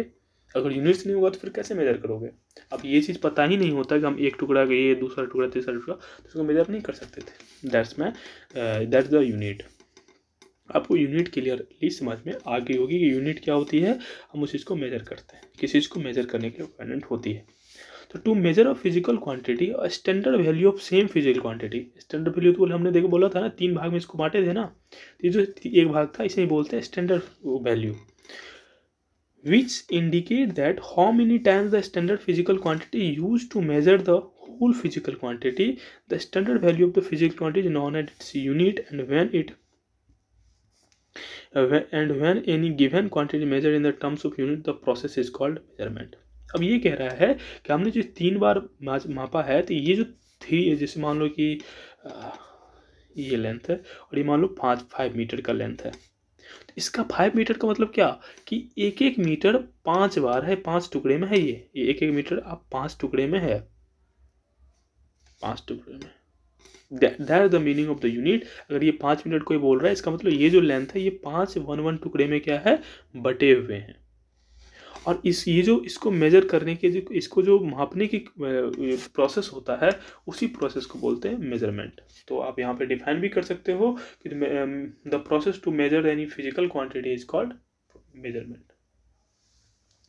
अगर यूनिट्स नहीं होगा तो फिर कैसे मेजर करोगे अब ये चीज़ पता ही नहीं होता कि हम एक टुकड़ा ये दूसरा टुकड़ा तीसरा टुकड़ा तो उसको मेजर नहीं कर सकते थे that's my that's the unit आपको यूनिट क्लियरली समझ में आ गई होगी कि यूनिट क्या होती है हम उस चीज़ को मेजर करते हैं किस चीज़ को मेजर करने के लिए होती है तो to measure of physical quantity और standard value of same physical quantity standard value तो हमने देखो बोला था ना तीन भाग में इसको बांटे थे ना तो ये जो एक भाग था इसे ही बोलते हैं standard value which indicate that how many times the standard physical quantity use to measure the whole physical quantity the standard value of the physical quantity known at its unit and when it and when any given quantity measure in the terms of unit the process is called measurement अब ये कह रहा है कि हमने जो तीन बार मापा है तो ये जो थ्री जैसे मान लो कि ये लेंथ है और ये मान लो पाँच फाइव मीटर का लेंथ है तो इसका फाइव मीटर का मतलब क्या कि एक एक मीटर पाँच बार है पाँच टुकड़े में है ये एक एक मीटर आप पाँच टुकड़े में है पाँच टुकड़े में that is the meaning of the unit अगर ये पाँच मिनट कोई बोल रहा है इसका मतलब ये जो लेंथ है ये पाँच वन वन टुकड़े में क्या है बटे हुए हैं और इस ये जो इसको मेजर करने के जो इसको जो मापने की प्रोसेस होता है उसी प्रोसेस को बोलते हैं मेजरमेंट तो आप यहाँ पे डिफाइन भी कर सकते हो कि the process to measure any physical quantity is called measurement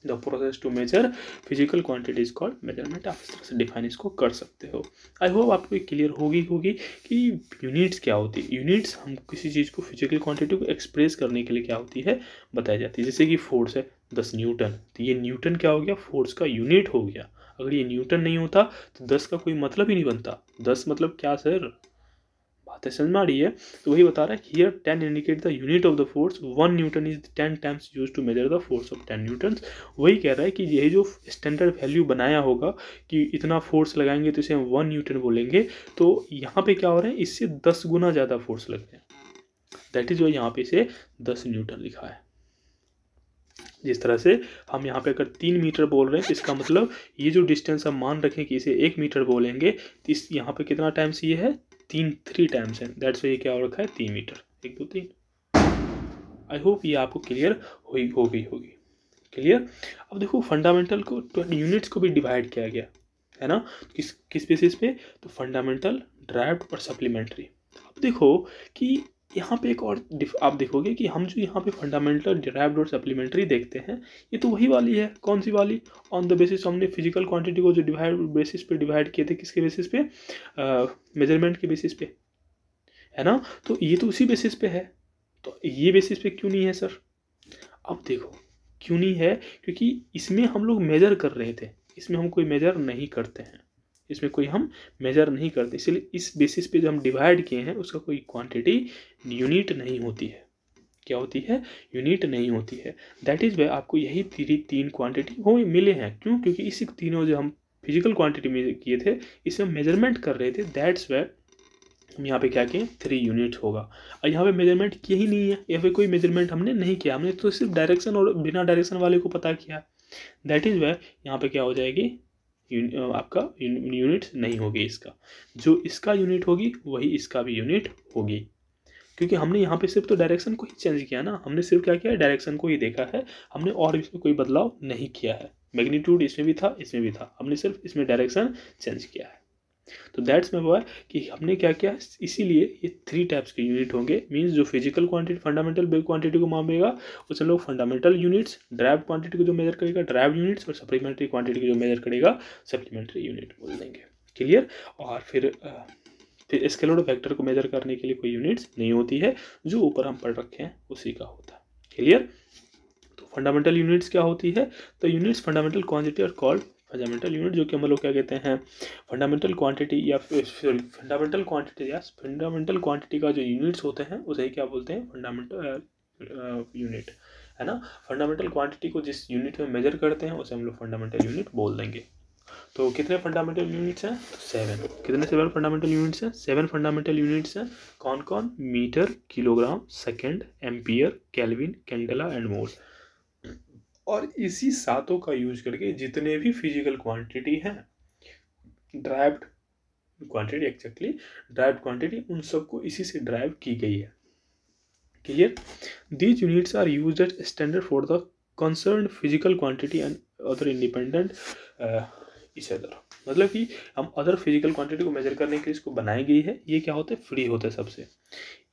the process to measure physical quantity is called measurement आप इस तरह से डिफाइन इसको कर सकते हो आई होप आपको ये क्लियर होगी होगी कि यूनिट्स क्या होती है यूनिट्स हम किसी चीज़ को फिजिकल क्वांटिटी को एक्सप्रेस करने के लिए क्या होती है बताई जाती है जैसे कि फोर्स है दस न्यूटन तो ये न्यूटन क्या हो गया फोर्स का यूनिट हो गया अगर ये न्यूटन नहीं होता तो दस का कोई मतलब ही नहीं बनता दस मतलब क्या सर बातें समझ में आ रही है तो वही बता रहा है here ten indicate the unit of the force one newton is ten times use to measure the force of ten newton वही कह रहा है कि यही जो स्टैंडर्ड वैल्यू बनाया होगा कि इतना फोर्स लगाएंगे तो इसे हम वन न्यूटन बोलेंगे तो यहाँ पे क्या हो रहा है इससे दस गुना ज़्यादा फोर्स लग रहे हैं दैट इज़ वो यहाँ पे इसे दस न्यूटन लिखा है जिस तरह से हम यहाँ पे अगर तीन मीटर बोल रहे हैं तो इसका मतलब ये जो डिस्टेंस हम मान रखें कि इसे एक मीटर बोलेंगे तो इस यहाँ पे कितना टाइम्स ये है तीन थ्री टाइम्स है दैट्स वाई ये क्या हो रखा है तीन मीटर एक दो तीन आई होप ये आपको क्लियर हुई हो गई होगी क्लियर अब देखो फंडामेंटल को ट्वेंटी यूनिट्स को भी डिवाइड किया गया है ना किस किस बेसिस पे तो फंडामेंटल ड्राइव्ड और सप्लीमेंट्री अब देखो कि यहाँ पे एक और आप देखोगे कि हम जो यहाँ पे फंडामेंटल डिराइव्ड और सप्लीमेंट्री देखते हैं ये तो वही वाली है कौन सी वाली ऑन द बेसिस हमने फिजिकल क्वांटिटी को जो डिवाइड बेसिस पे डिवाइड किए थे किसके बेसिस पे मेजरमेंट के बेसिस पे है ना तो ये तो उसी बेसिस पे है तो ये बेसिस पे क्यों नहीं है सर अब देखो क्यों नहीं है क्योंकि इसमें हम लोग मेजर कर रहे थे इसमें हम कोई मेजर नहीं करते हैं इसमें कोई हम मेज़र नहीं करते इसलिए इस बेसिस पे जो हम डिवाइड किए हैं उसका कोई क्वांटिटी यूनिट नहीं होती है क्या होती है यूनिट नहीं होती है दैट इज़ वाई आपको यही तीन तीन क्वांटिटी हो मिले हैं क्यों क्योंकि इसी तीनों जो हम फिजिकल क्वांटिटी में किए थे इसे हम मेजरमेंट कर रहे थे दैट्स वे हम यहाँ पे क्या किए थ्री यूनिट होगा और यहाँ पे मेजरमेंट किया ही नहीं है या फिर कोई मेजरमेंट हमने नहीं किया हमने तो सिर्फ डायरेक्शन और बिना डायरेक्शन वाले को पता किया दैट इज़ वे यहाँ पे क्या हो जाएगी यून, आपका यून, यूनिट नहीं होगी इसका जो इसका यूनिट होगी वही इसका भी यूनिट होगी क्योंकि हमने यहाँ पे सिर्फ तो डायरेक्शन को ही चेंज किया ना हमने सिर्फ क्या किया डायरेक्शन को ही देखा है हमने और इसमें कोई बदलाव नहीं किया है मैग्नीट्यूड इसमें भी था इसमें भी था हमने सिर्फ इसमें डायरेक्शन चेंज किया है तो दैट्स में हुआ कि हमने क्या किया इसीलिए ये थ्री टाइप्स के यूनिट होंगे मींस जो physical quantity fundamental big quantity को मापेगा उसे लोग फंडामेंटल यूनिट्स ड्राइव क्वांटिटी को जो मेजर करेगा ड्राइव यूनिट्स और सप्लीमेंट्री क्वांटिटी को जो मेजर करेगा सप्लीमेंट्री यूनिट बोल देंगे क्लियर और फिर फिर स्केलोड फैक्टर को मेजर करने के लिए कोई यूनिट्स नहीं होती है जो ऊपर हम पढ़ रखे हैं उसी का होता है क्लियर तो फंडामेंटल यूनिट्स क्या होती है तो यूनिट्स फंडामेंटल क्वांटिटी और कॉल्ड फंडामेंटल यूनिट जो कि हम लोग क्या कहते हैं फंडामेंटल क्वांटिटी या फिर फंडामेंटल क्वांटिटी या फंडामेंटल क्वांटिटी का जो यूनिट्स होते हैं उसे ही क्या बोलते हैं फंडामेंटल यूनिट uh, है ना फंडामेंटल क्वांटिटी को जिस यूनिट में मेजर करते हैं उसे हम लोग फंडामेंटल यूनिट बोल देंगे तो कितने फंडामेंटल यूनिट्स हैं तो सेवन कितने सेवन फंडामेंटल यूनिट्स हैं सेवन फंडामेंटल यूनिट्स हैं कौन कौन metre kilogram second ampere kelvin candela and mole और इसी सातों का यूज करके जितने भी फिजिकल क्वांटिटी हैं derived quantity exactly derive quantity उन सबको इसी से ड्राइव की गई है clear these units are used standard for the concern physical quantity and other independent is other मतलब कि हम अदर फिजिकल क्वांटिटी को मेजर करने के लिए इसको बनाई गई है ये क्या होते हैं फ्री होते हैं सबसे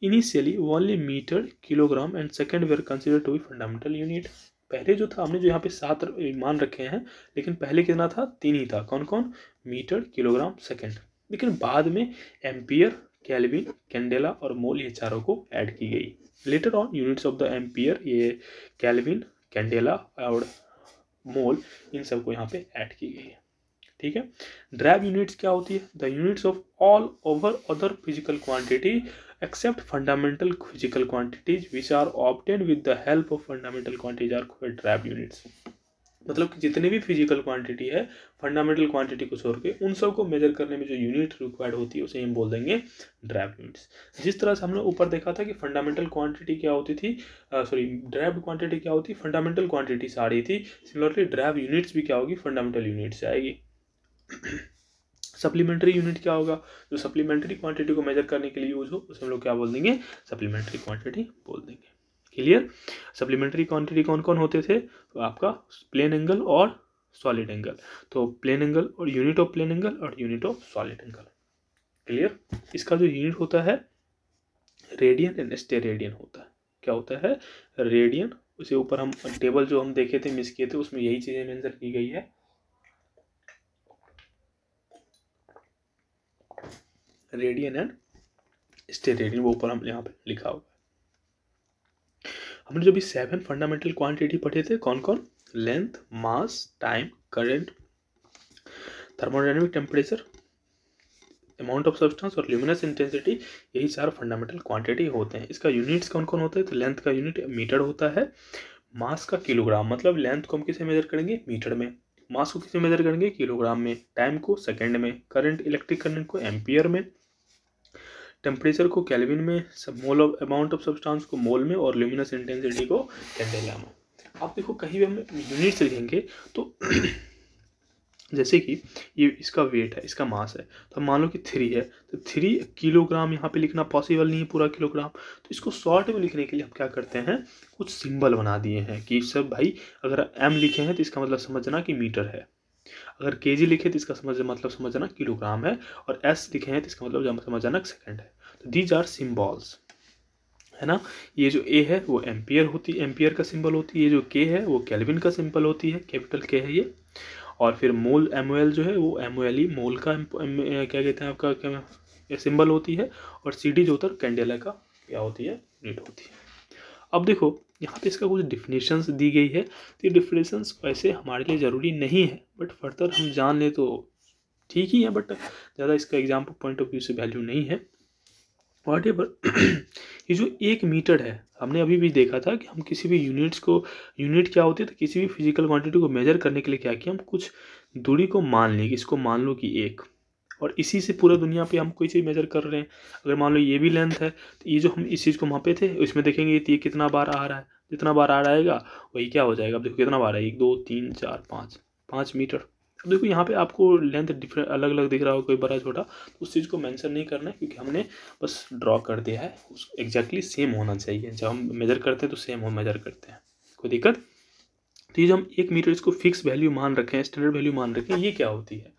initially only metre kilogram and second were consider to be fundamental unit पहले जो था हमने जो यहाँ पे सात मान रखे हैं लेकिन पहले कितना था तीन ही था कौन कौन मीटर किलोग्राम सेकेंड लेकिन बाद में एम्पियर कैलविन कैंडेला और मोल ये चारों को ऐड की गई later on units of the ampere ये कैलविन कैंडेला और मोल इन सबको यहाँ पे ऐड की गई है ठीक है ड्रैब यूनिट्स क्या होती है the units of all over other physical quantity except fundamental physical quantities which are obtained with the help of fundamental quantities are derived units मतलब कि जितने भी फिजिकल क्वांटिटी है फंडामेंटल क्वांटिटी को छोड़ के उन सब को मेजर करने में जो यूनिट रिक्वायर्ड होती है उसे हम बोल देंगे ड्राइव यूनिट्स जिस तरह से हमने ऊपर देखा था कि फंडामेंटल क्वांटिटी क्या होती थी सॉरी ड्राइव क्वांटिटी क्या होती फंडामेंटल क्वांटिटी सारी आ रही थी सिमिलरली ड्राइव यूनिट्स भी क्या होगी फंडामेंटल यूनिट से आएगी सप्लीमेंट्री यूनिट क्या होगा जो सप्लीमेंट्री क्वांटिटी को मेजर करने के लिए यूज हो उसे हम लोग क्या बोल देंगे सप्लीमेंट्री क्वांटिटी बोल देंगे क्लियर सप्लीमेंट्री क्वांटिटी कौन कौन होते थे तो आपका प्लेन एंगल और सॉलिड एंगल तो प्लेन एंगल और यूनिट ऑफ प्लेन एंगल और unit of solid angle clear इसका जो यूनिट होता है रेडियन एंड रेडियन होता है क्या होता है रेडियन उसे ऊपर हम टेबल जो हम देखे थे मिस किए थे उसमें यही चीज़ें मेंशन की गई है रेडियन एंड स्टे रेडियन वो ऊपर हम यहाँ पे लिखा हुआ है हमने जो भी सेवन फंडामेंटल क्वांटिटी पढ़े थे कौन कौन length mass time current thermodynamic temperature amount of substance और ल्यूमिनस इंटेंसिटी यही चार फंडामेंटल क्वांटिटी होते हैं इसका यूनिट्स कौन कौन होते हैं तो लेंथ का यूनिट मीटर होता है मास का किलोग्राम मतलब लेंथ को हम किसे मेजर करेंगे मीटर में मास को किसमें मेजर करेंगे किलोग्राम में टाइम को सेकेंड में करंट इलेक्ट्रिक करंट को एम्पियर में टेम्परेचर को कैलविन में mole of amount of substance को मोल में और ल्यूमिनस इंटेंसिटी को में आप देखो कहीं भी हम यूनिट्स लिखेंगे तो जैसे कि ये इसका वेट है इसका मास है तो मान लो कि थ्री है तो थ्री किलोग्राम यहाँ पे लिखना पॉसिबल नहीं है पूरा किलोग्राम तो इसको शॉर्ट में लिखने के लिए हम क्या करते हैं कुछ सिंबल बना दिए हैं कि सब भाई अगर एम लिखे हैं तो इसका मतलब समझना कि मीटर है अगर के जी लिखे तो इसका समझ मतलब समझना किलोग्राम है और एस लिखे हैं तो इसका मतलब समझना सेकेंड है तो दीज आर सिम्बॉल्स है ना ये जो ए है वो एम्पियर होती है एम्पियर का सिंबल होती है ये जो के है वो कैलविन का सिंबल होती है कैपिटल के है ये और फिर मोल एम जो है वो एम e, मोल का क्या कहते हैं आपका क्या सिंबल होती है और सी डी जो होता है कैंडेला का क्या होती है यूनिट होती है अब देखो यहाँ पे इसका कुछ डिफिनेशंस दी गई है तो ये डिफिनेशंस वैसे हमारे लिए ज़रूरी नहीं है बट फर्दर हम जान लें तो ठीक ही है बट ज़्यादा इसका एग्जाम्पल पॉइंट ऑफ व्यू से वैल्यू नहीं है वाट ये जो एक मीटर है हमने अभी भी देखा था कि हम किसी भी यूनिट्स को यूनिट क्या होती है तो किसी भी फिजिकल क्वांटिटी को मेजर करने के लिए क्या किया हम कुछ दूरी को मान लें इसको मान लो कि एक और इसी से पूरा दुनिया पे हम कोई चीज़ मेजर कर रहे हैं अगर मान लो ये भी लेंथ है तो ये जो हम इस चीज़ को वहाँ पे थे उसमें देखेंगे कि ये कितना बार आ रहा है जितना बार आ रहा है वही क्या हो जाएगा अब देखो कितना बार है एक दो तीन चार पाँच पाँच मीटर तो देखो यहाँ पे आपको लेंथ डिफरेंट अलग अलग दिख रहा हो कोई बड़ा छोटा तो उस चीज़ को मेंशन नहीं करना है क्योंकि हमने बस ड्रॉ कर दिया है एग्जैक्टली सेम होना चाहिए जब हम मेजर करते हैं तो सेम हम मेजर करते हैं कोई दिक्कत तो ये हम एक मीटर इसको फिक्स वैल्यू मान रखें स्टैंडर्ड वैल्यू मान रखें ये क्या होती है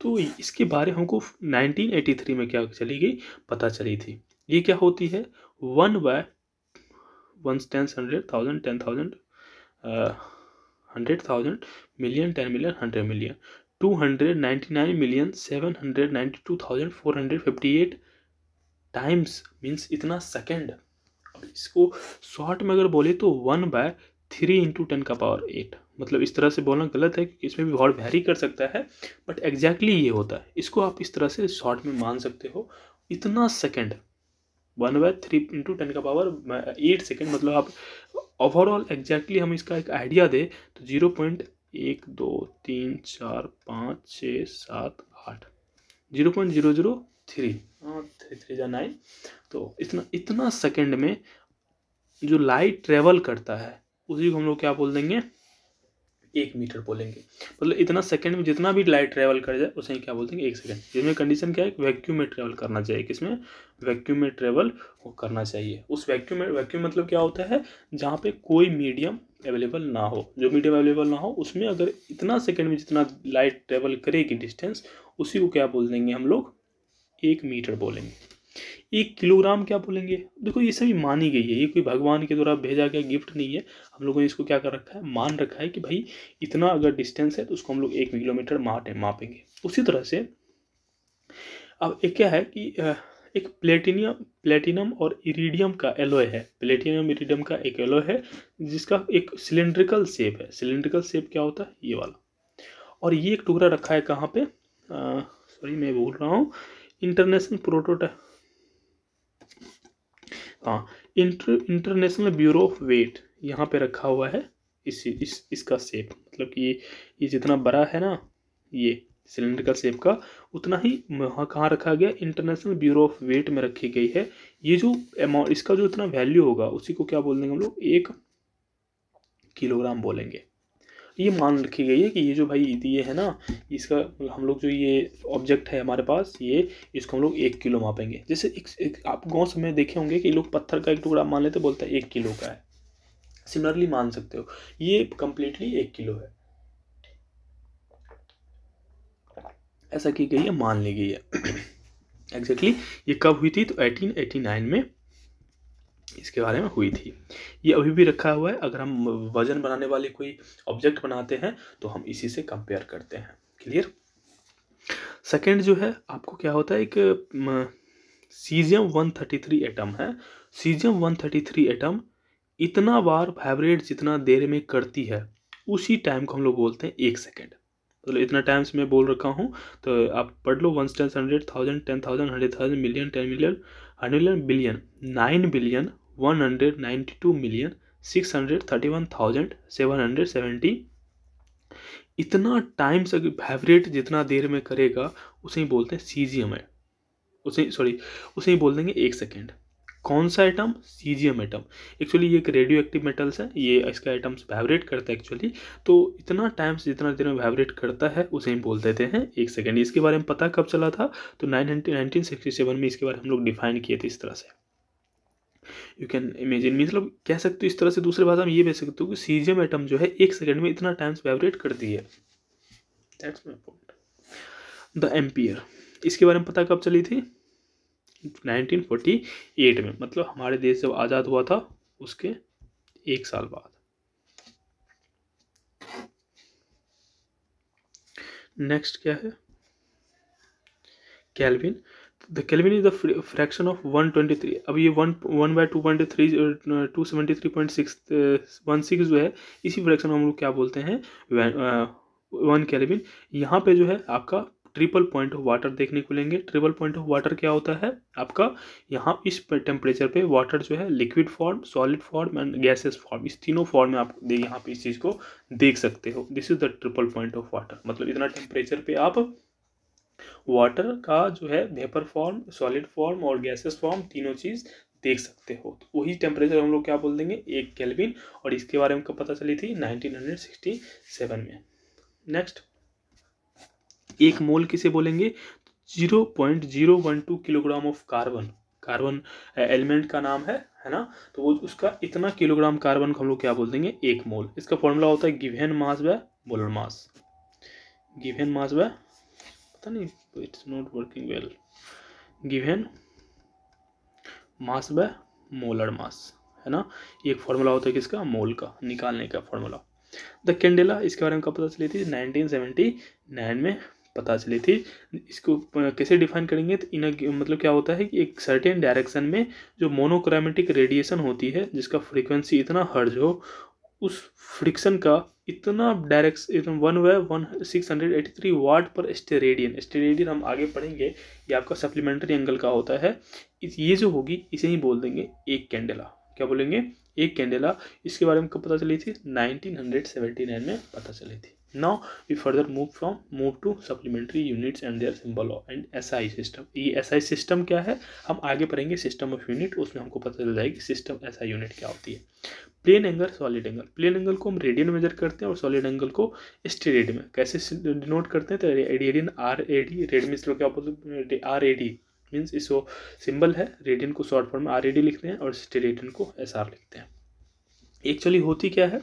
तो इसके बारे हमको नाइनटीन में क्या चली गई पता चली थी ये क्या होती है one by one ten hundred thousand ten thousand hundred thousand million ten million hundred million two hundred ninety nine million seven hundred ninety two thousand four hundred fifty eight times means इतना सेकेंड और इसको शॉर्ट में अगर बोले तो one by three into ten का पावर एट मतलब इस तरह से बोलना गलत है क्योंकि इसमें भी बहुत वैरी कर सकता है बट एग्जैक्टली exactly ये होता है इसको आप इस तरह से शॉर्ट में मान सकते हो इतना second one by three into ten का पावर एट सेकेंड मतलब आप ओवरऑल एग्जैक्टली हम इसका एक आइडिया दें तो जीरो पॉइंट एक दो तीन चार पाँच छः सात आठ zero point zero zero three हाँ थ्री थ्री जा नाइन तो इतना इतना सेकेंड में जो लाइट ट्रेवल करता है उसी को हम लोग क्या बोल देंगे एक मीटर बोलेंगे मतलब इतना सेकंड में जितना भी लाइट ट्रैवल कर जाए उसे क्या बोलते हैं एक सेकंड जिसमें कंडीशन क्या है वैक्यूम में ट्रैवल करना चाहिए किसमें वैक्यूम में ट्रैवल करना चाहिए उस वैक्यूम में वैक्यूम मतलब क्या होता है जहाँ पे कोई मीडियम अवेलेबल ना हो जो मीडियम अवेलेबल ना हो उसमें अगर इतना सेकेंड में जितना लाइट ट्रेवल करेगी डिस्टेंस उसी को क्या बोल देंगे हम लोग एक मीटर बोलेंगे एक किलोग्राम क्या बोलेंगे देखो ये सभी मानी गई है ये कोई भगवान के द्वारा भेजा गया गिफ्ट नहीं है हम लोगों ने इसको क्या कर रखा है मान रखा है कि भाई इतना अगर डिस्टेंस है तो उसको हम लोग एक किलोमीटर माटे मापेंगे उसी तरह से अब एक क्या है कि एक प्लेटिनियम प्लेटिनम और इरीडियम का एलोय है प्लेटिनियम इरीडियम का एक एलोय है जिसका एक सिलेंड्रिकल सेप है सिलेंड्रिकल सेप क्या होता है ये वाला और ये एक टुकड़ा रखा है कहाँ पे सॉरी मैं बोल रहा हूँ इंटरनेशनल प्रोटोटाइप हाँ inter international bureau of weight यहाँ पे रखा हुआ है इस इस इसका सेप मतलब कि ये ये जितना बड़ा है ना ये सिलेंडर का सेप का उतना ही वहाँ कहाँ रखा गया इंटरनेशनल ब्यूरो ऑफ वेट में रखी गई है ये जो अमाउंट इसका जो इतना वैल्यू होगा उसी को क्या बोल देंगे हम लोग एक किलोग्राम बोलेंगे ये मान रखी गई है कि ये जो भाई ये है ना इसका हम लोग जो ये ऑब्जेक्ट है हमारे पास ये इसको हम लोग एक किलो मापेंगे जैसे एक, एक आप गाँव से देखे होंगे कि लोग पत्थर का एक टुकड़ा मान लेते बोलते हैं एक किलो का है सिमिलरली मान सकते हो ये कंप्लीटली एक किलो है ऐसा की गई है मान ली गई है एग्जैक्टली exactly, ये कब हुई थी तो एटीन एटी नाइन में इसके बारे में हुई थी ये अभी भी रखा हुआ है अगर हम वजन बनाने वाले कोई ऑब्जेक्ट बनाते हैं तो हम इसी से कंपेयर करते हैं क्लियर सेकेंड जो है आपको क्या होता है एक caesium one thirty three atom है caesium one thirty three atom इतना बार वाइब्रेट जितना देर में करती है उसी टाइम को हम लोग बोलते हैं एक सेकेंड मतलब तो इतना टाइम्स मैं बोल रखा हूँ तो आप पढ़ लो one tens hundred thousand ten thousand hundred thousand million ten million hundred million billion nine billion one hundred two million six hundred thirty one thousand seven hundred seventy इतना टाइम से फेवरेट जितना देर में करेगा उसे ही बोलते हैं सी जी एम आई उसे सॉरी उसे ही बोल देंगे एक सेकेंड कौन सा जी एम आइटम एक्चुअली ये एक रेडियो एक्टिव मेटल्स है ये इसका आइटम्स वाइब्रेट करता है एक्चुअली तो इतना टाइम से जितना देर में वाइब्रेट करता है उसे ही बोल देते हैं एक सेकेंड इसके बारे में पता कब चला था तो नाइन नाइनटीन सिक्सटी सेवन में इसके बारे में हम लोग डिफाइन किए थे इस तरह से यू कैन इमेजिन मतलब कह सकते हो इस तरह से दूसरे भाषा में ये भेज सकते हो कि सीजियम एटम जो है एक सेकेंड में इतना टाइम्स वाइब्रेट करती है that's my point the ampere इसके बारे में पता कब चली थी 1948 में मतलब हमारे देश जब आज़ाद हुआ था उसके एक साल बाद नेक्स्ट क्या है kelvin the kelvin is the fraction of 123 अब ये one one by two point three two seventy three point six one six जो है इसी फ्रैक्शन हम लोग क्या बोलते हैं वन केल्विन hmm. uh, यहाँ पे जो है आपका ट्रिपल पॉइंट ऑफ वाटर देखने को लेंगे ट्रिपल पॉइंट ऑफ वाटर क्या होता है आपका यहाँ इस टेम्परेचर पे वाटर जो है liquid form solid form and gases form इस तीनों फॉर्म में आप यहाँ पे इस चीज़ को देख सकते हो this is the triple point of water मतलब इतना टेम्परेचर पे आप वाटर का जो है वेपर फॉर्म सॉलिड फॉर्म और गैसेस फॉर्म तीनों चीज़ देख सकते हो तो वही टेम्परेचर हम लोग क्या बोल देंगे एक केल्विन और इसके बारे में कब पता चली थी 1967 में नेक्स्ट एक मोल किसे बोलेंगे zero point zero one two kilogram of carbon carbon element का नाम है है ना तो वो उसका इतना किलोग्राम कार्बन को हम लोग क्या बोल देंगे एक मोल इसका फॉर्मूला होता है गिवेन मास व मोलर मास गिवेन मास व पता नहीं it's not working well given mass by molar mass है ना ये एक फॉर्मूला होता है किसका मोल का निकालने का फॉर्मूला द कैंडेला इसके बारे में कब पता चली थी 1979 में पता चली थी इसको कैसे डिफाइन करेंगे तो इन मतलब क्या होता है कि एक सर्टेन डायरेक्शन में जो मोनोक्रोमेटिक रेडिएशन होती है जिसका फ्रीक्वेंसी इतना हर्ज हो उस फ्रिक्शन का इतना direct one way one six hundred eighty three watt पर स्टेरेडियन स्टेरेडियन हम आगे पढ़ेंगे ये आपका सप्लीमेंट्री एंगल का होता है इस ये जो होगी इसे ही बोल देंगे एक कैंडेला क्या बोलेंगे एक कैंडेला इसके बारे में कब पता चली थी नाइन में पता चली थी now we further move from move to supplementary units and their symbol and S I system ये एस आई सिस्टम क्या है हम आगे पढ़ेंगे सिस्टम ऑफ यूनिट उसमें हमको पता चल जाएगी सिस्टम एस आई यूनिट क्या होती है plane angle solid angle plane angle को हम रेडियन मेजर करते हैं और सॉलिड एंगल को स्टेरेड में कैसे डिनोट करते हैं तो radian R A D rad means क्या बोलते आर ए डी मीन्स इस सिंबल है रेडियन को शॉर्ट फॉर्म में आर ए डी लिखते हैं और स्टेरेडियन को एस आर लिखते हैं एक्चुअली होती क्या है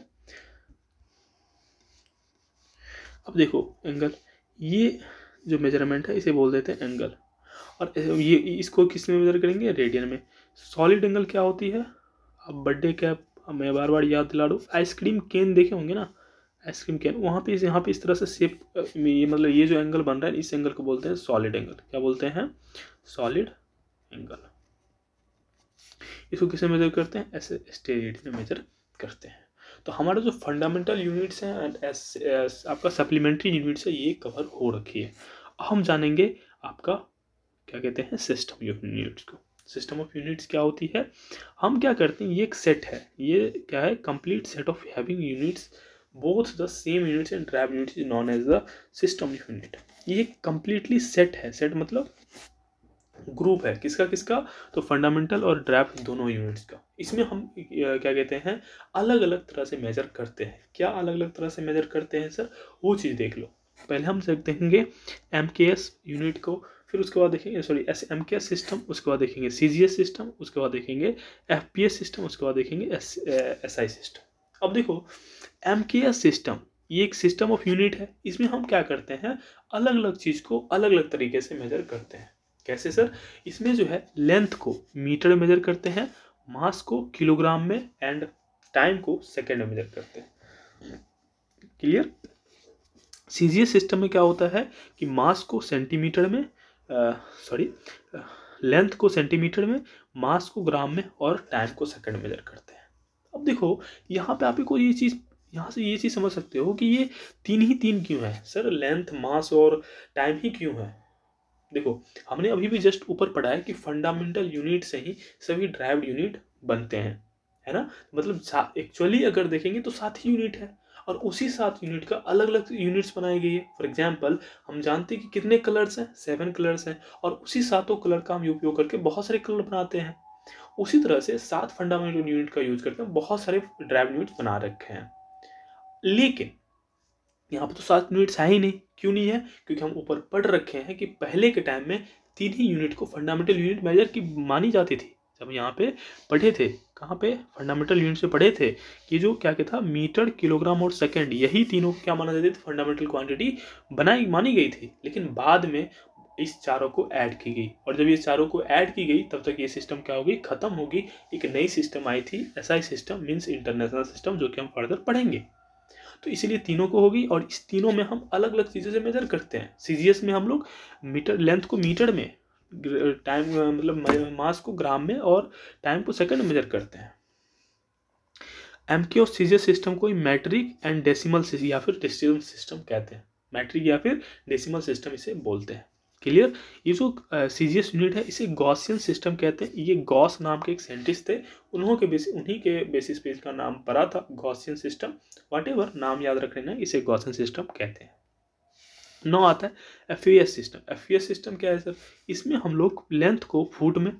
अब देखो एंगल ये जो मेजरमेंट है इसे बोल देते हैं एंगल और ये इसको किस में मेजर करेंगे रेडियन में सॉलिड एंगल क्या होती है अब बर्थडे कैप मैं बार बार याद दिला दूँ आइसक्रीम केन देखे होंगे ना आइसक्रीम केन वहाँ पे यहाँ पे इस तरह से सेप ये मतलब ये जो एंगल बन रहा है इस एंगल को बोलते हैं सॉलिड एंगल क्या बोलते हैं सॉलिड एंगल इसको किसे मेजर करते हैं ऐसे स्टेरियड में मेजर करते हैं तो हमारे जो फंडामेंटल यूनिट्स हैं एंड आपका सप्लीमेंट्री यूनिट्स है ये कवर हो रखी है हम जानेंगे आपका क्या कहते हैं सिस्टम यूनिट्स को सिस्टम ऑफ यूनिट्स क्या होती है हम क्या करते हैं ये एक सेट है ये क्या है complete set of having units both the same units and derive unit is known as the system of unit ये कंप्लीटली सेट है सेट मतलब ग्रुप है किसका किसका तो फंडामेंटल और ड्राफ्ट दोनों यूनिट्स का इसमें हम क्या कहते हैं अलग अलग तरह से मेजर करते हैं क्या अलग अलग तरह से मेजर करते हैं सर वो चीज़ देख लो पहले हम देखेंगे एम के एस यूनिट को फिर उसके बाद देखेंगे sorry S M K system उसके बाद देखेंगे सी जी एस सिस्टम उसके बाद देखेंगे एफ पी एस सिस्टम उसके बाद देखेंगे एस एस आई सिस्टम अब देखो एम के एस सिस्टम ये एक सिस्टम ऑफ यूनिट है इसमें हम क्या करते हैं अलग अलग चीज़ को अलग अलग तरीके से मेजर करते हैं कैसे सर इसमें जो है लेंथ को मीटर में मेजर करते हैं मास को किलोग्राम में एंड टाइम को सेकेंड में मेजर करते हैं क्लियर सी सिस्टम में क्या होता है कि मास को सेंटीमीटर में सॉरी लेंथ को सेंटीमीटर में मास को ग्राम में और टाइम को सेकंड मेजर करते हैं अब देखो यहाँ पे आप को ये चीज़ यहाँ से ये चीज़ समझ सकते हो कि ये तीन ही तीन क्यों है सर लेंथ मास और टाइम ही क्यों है देखो हमने अभी भी जस्ट ऊपर पढ़ा है कि फंडामेंटल यूनिट से ही सभी ड्राइव यूनिट बनते हैं है ना मतलब एक्चुअली अगर देखेंगे तो सात ही यूनिट है और उसी सात यूनिट का अलग अलग यूनिट्स बनाई गई है फॉर एग्जाम्पल हम जानते हैं कि कितने कलर्स हैं सेवन कलर्स हैं और उसी सातों कलर का हम उपयोग करके बहुत सारे कलर बनाते हैं उसी तरह से सात फंडामेंटल यूनिट का यूज करके बहुत सारे ड्राइव यूनिट्स बना रखे हैं लेकिन यहाँ पर तो सात यूनिट्स है ही नहीं क्यों नहीं है क्योंकि हम ऊपर पढ़ रखे हैं कि पहले के टाइम में तीन ही यूनिट को फंडामेंटल यूनिट मेजर की मानी जाती थी जब यहाँ पे पढ़े थे कहाँ पे फंडामेंटल यूनिट से पढ़े थे कि जो क्या क्या था मीटर किलोग्राम और सेकंड यही तीनों क्या माना जाते थे फंडामेंटल क्वांटिटी बनाई मानी गई थी लेकिन बाद में इस चारों को ऐड की गई और जब ये चारों को ऐड की गई तब तक ये सिस्टम क्या होगी खत्म होगी एक नई सिस्टम आई थी SI system means international system जो कि हम फर्दर पढ़ेंगे तो इसीलिए तीनों को होगी और इस तीनों में हम अलग अलग चीज़ों से मेजर करते हैं सी में हम लोग मीटर लेंथ को मीटर में टाइम मतलब मास को ग्राम में और टाइम को सेकंड में मेजर करते हैं एम क्यू सीजियस सिस्टम को मैट्रिक एंड डेसिमल या फिर डेसिमल सिस्टम कहते हैं मैट्रिक या फिर डेसिमल सिस्टम इसे बोलते हैं क्लियर ये जो सीजियस यूनिट है इसे गॉसियन सिस्टम कहते हैं ये गॉस नाम के एक साइंटिस्ट थे उन्होंने बेसिस उन्हीं के बेसिस पे इसका नाम पड़ा था गॉसियन सिस्टम वट नाम याद रख लेना इसे गॉसियन सिस्टम कहते हैं नौ आता है F U S system F U S system क्या है सर इसमें हम लोग लेंथ को फुट में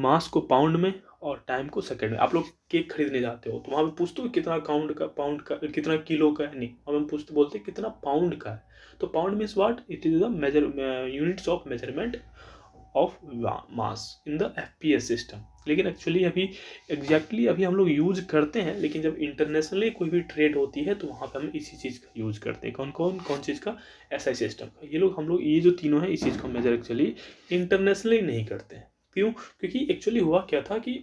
मास को पाउंड में और टाइम को सेकंड में आप लोग केक खरीदने जाते हो तो वहाँ पे पूछते हो कितना काउंड का पाउंड का कितना किलो का है नहीं हम पूछते बोलते कितना पाउंड का है तो pound means what it is the measure units of measurement of mass in the F P S system लेकिन एक्चुअली अभी एग्जैक्टली exactly अभी हम लोग यूज़ करते हैं लेकिन जब इंटरनेशनली कोई भी ट्रेड होती है तो वहाँ पे हम इसी चीज़ का यूज़ करते हैं कौन कौन कौन चीज़ का एस सिस्टम का ये लोग हम लोग ये जो तीनों हैं इस चीज़ को मेजर एक्चुअली इंटरनेशनली नहीं करते हैं क्यों क्योंकि एक्चुअली हुआ क्या था कि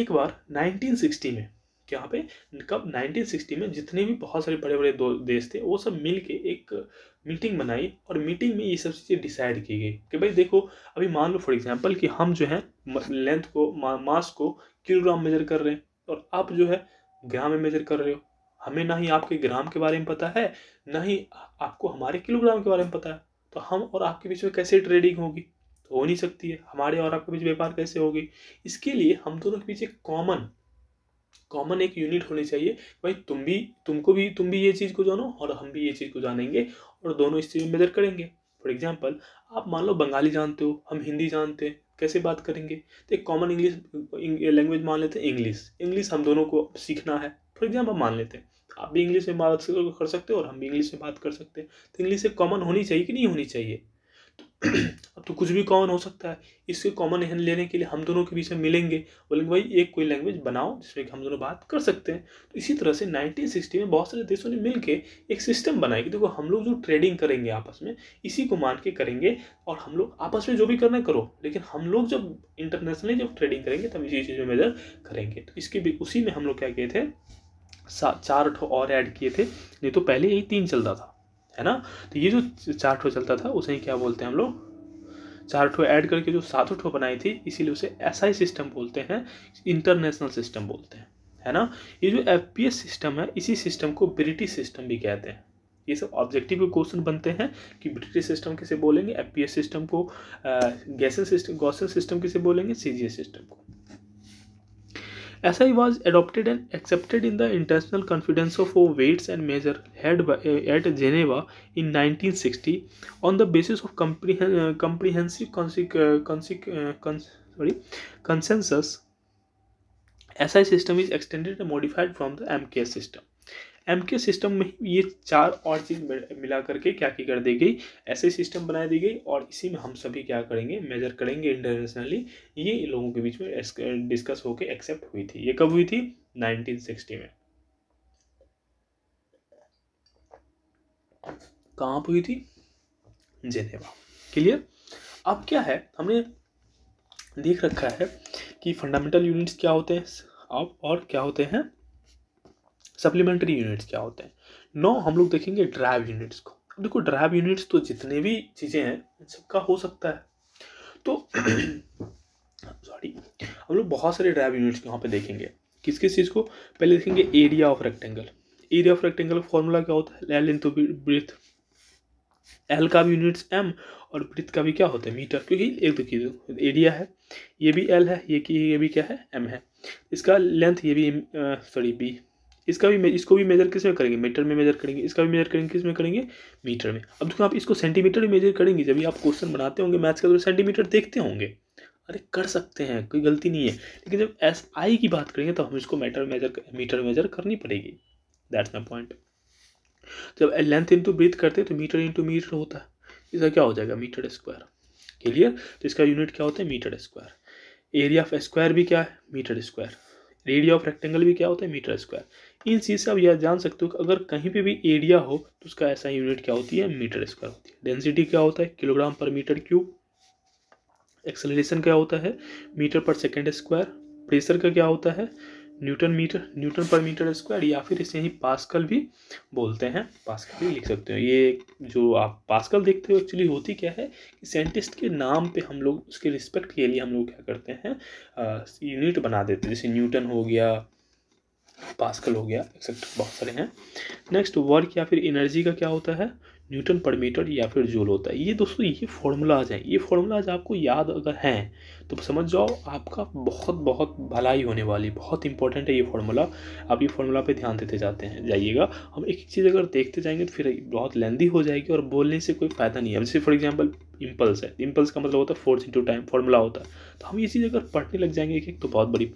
एक बार नाइनटीन में यहाँ पे कब 1960 में जितने भी बहुत सारे बड़े बड़े देश थे वो सब मिल के एक मीटिंग बनाई और मीटिंग में ये सब चीज़ें डिसाइड की गई कि भाई देखो अभी मान लो फॉर एग्जांपल कि हम जो है लेंथ को मास को किलोग्राम मेजर कर रहे हैं और आप जो है ग्राम में मेजर कर रहे हो हमें ना ही आपके ग्राम के बारे में पता है ना ही आपको हमारे किलोग्राम के बारे में पता है तो हम और आपके बीच में कैसे ट्रेडिंग होगी हो नहीं सकती है हमारे और आपके बीच व्यापार कैसे होगी इसके लिए हम दोनों के बीच एक कॉमन कॉमन एक यूनिट होनी चाहिए भाई तुम भी तुमको भी तुम भी ये चीज़ को जानो और हम भी ये चीज़ को जानेंगे और दोनों इस चीज़ में मेजर करेंगे फॉर एग्जाम्पल आप मान लो बंगाली जानते हो हम हिंदी जानते हैं कैसे बात करेंगे तो एक कॉमन इंग्लिश लैंग्वेज मान लेते हैं इंग्लिश इंग्लिश हम दोनों को सीखना है फॉर एग्जाम्पल मान लेते हैं आप भी इंग्लिश में बात कर सकते हो और हम भी इंग्लिश में बात कर सकते हैं तो इंग्लिश एक कॉमन होनी चाहिए कि नहीं होनी चाहिए अब तो कुछ भी कॉमन हो सकता है इसके कॉमन लेने के लिए हम दोनों के बीच में मिलेंगे बोलेंगे भाई एक कोई लैंग्वेज बनाओ जिसमें कि हम दोनों बात कर सकते हैं तो इसी तरह से 1960 में बहुत सारे देशों ने मिलकर एक सिस्टम बनाया कि देखो तो हम लोग जो ट्रेडिंग करेंगे आपस में इसी को मान के करेंगे और हम लोग आपस में जो भी करना करो लेकिन हम लोग जब इंटरनेशनली जब ट्रेडिंग करेंगे तब इसी चीज़ में मेजर करेंगे तो इसके भी उसी में हम लोग क्या किए थे चार और ऐड किए थे नहीं तो पहले यही तीन चलता था है ना तो ये जो चार ठो चलता था उसे ही क्या बोलते हैं हम लोग चार ठो ऐड करके जो सातों ठो बनाई थी इसीलिए उसे ऐसा ही सिस्टम बोलते हैं इंटरनेशनल सिस्टम बोलते हैं है ना ये जो एफ पी एस सिस्टम है इसी सिस्टम को ब्रिटिश सिस्टम भी कहते हैं ये सब ऑब्जेक्टिव क्वेश्चन बनते हैं कि ब्रिटिश सिस्टम किसे बोलेंगे एफ पी एस सिस्टम को गैसन सिस्टम गौसन सिस्टम किसे बोलेंगे सी जी एस सिस्टम को SI was adopted and accepted in the International Conference of Weights and Measures held by, uh, at Geneva in 1960 on the basis of uh, comprehensive eh, cons sorry, consensus. SI system is extended and modified from the MKS system. M K system में ये चार और चीज़ मिला करके क्या की कर दी गई ऐसे सिस्टम बना दी गई और इसी में हम सभी क्या करेंगे मेजर करेंगे इंटरनेशनली ये लोगों के बीच में डिस्कस होकर एक्सेप्ट हुई थी ये कब हुई थी 1960 में कहाँ हुई थी जेनेवा क्लियर अब क्या है हमने देख रखा है कि फंडामेंटल यूनिट्स क्या होते हैं अब और क्या होते हैं सप्लीमेंट्री यूनिट्स क्या होते हैं नौ हम लोग देखेंगे ड्राइव यूनिट्स को देखो ड्राइव यूनिट्स तो जितने भी चीज़ें हैं इन सबका हो सकता है तो सॉरी हम लोग बहुत सारे ड्राइव यूनिट्स यहाँ पे देखेंगे किस किस चीज़ को पहले देखेंगे area of rectangle area of rectangle formula क्या होता है एल इन तो ब्रिथ एल का भी यूनिट्स एम और ब्रिथ का भी क्या होता है मीटर क्योंकि एक दो तो चीज़ एरिया है ये भी एल है ये की ये भी क्या है एम है इसका लेंथ ये भी सॉरी बी इसका भी इसको भी मेजर किस में करेंगे मीटर में मेजर करेंगे इसका भी मेजर करेंगे किस में करेंगे मीटर में अब देखो आप इसको सेंटीमीटर में मेजर करेंगे जब आप क्वेश्चन बनाते होंगे मैथ्स का तो सेंटीमीटर देखते होंगे अरे कर सकते हैं कोई गलती नहीं है लेकिन जब एस आई की बात करेंगे तो हम इसको मीटर मेजर मीटर मेजर करनी पड़ेगी दैट्स माई पॉइंट जब लेंथ इंटू ब्रीथ करते हैं तो मीटर इंटू मीटर होता है इसका क्या हो जाएगा मीटर स्क्वायर क्लियर तो इसका यूनिट क्या होता है metre square area of square भी क्या है metre square area of rectangle भी क्या होता है मीटर स्क्वायर इन चीज़ से आप यह जान सकते हो कि अगर कहीं पे भी एरिया हो तो उसका ऐसा यूनिट क्या होती है मीटर स्क्वायर होती है डेंसिटी क्या होता है किलोग्राम पर मीटर क्यूब एक्सेलरेशन क्या होता है मीटर पर सेकेंड स्क्वायर प्रेशर का क्या होता है न्यूटन मीटर न्यूटन पर मीटर स्क्वायर या फिर इसे ही पास्कल भी बोलते हैं पास्कल भी लिख सकते हो ये जो आप पास्कल देखते हो एक्चुअली होती क्या है कि साइंटिस्ट के नाम पे हम लोग उसके रिस्पेक्ट के लिए हम लोग क्या करते हैं यूनिट बना देते हैं जैसे न्यूटन हो गया पास्कल हो गया एक्सेप्ट बहुत सारे हैं नेक्स्ट वर्क या फिर एनर्जी का क्या होता है न्यूटन पर मीटर या फिर जूल होता है ये दोस्तों ये फॉर्मूलाज हैं ये फॉर्मूलाज आपको याद अगर हैं तो समझ जाओ आपका बहुत बहुत भलाई होने वाली बहुत इंपॉर्टेंट है ये फॉर्मूला आप ये फॉर्मूला पे ध्यान देते जाते हैं जाइएगा हम एक एक चीज़ अगर देखते जाएंगे तो फिर बहुत लेंदी हो जाएगी और बोलने से कोई फ़ायदा नहीं है जैसे फॉर एग्जाम्पल इम्पल्स है इम्पल्स का मतलब होता है फोर्स इंटू टाइम फार्मूला होता है तो हम ये चीज़ अगर पढ़ने लग जाएंगे एक एक तो बहुत बड़ी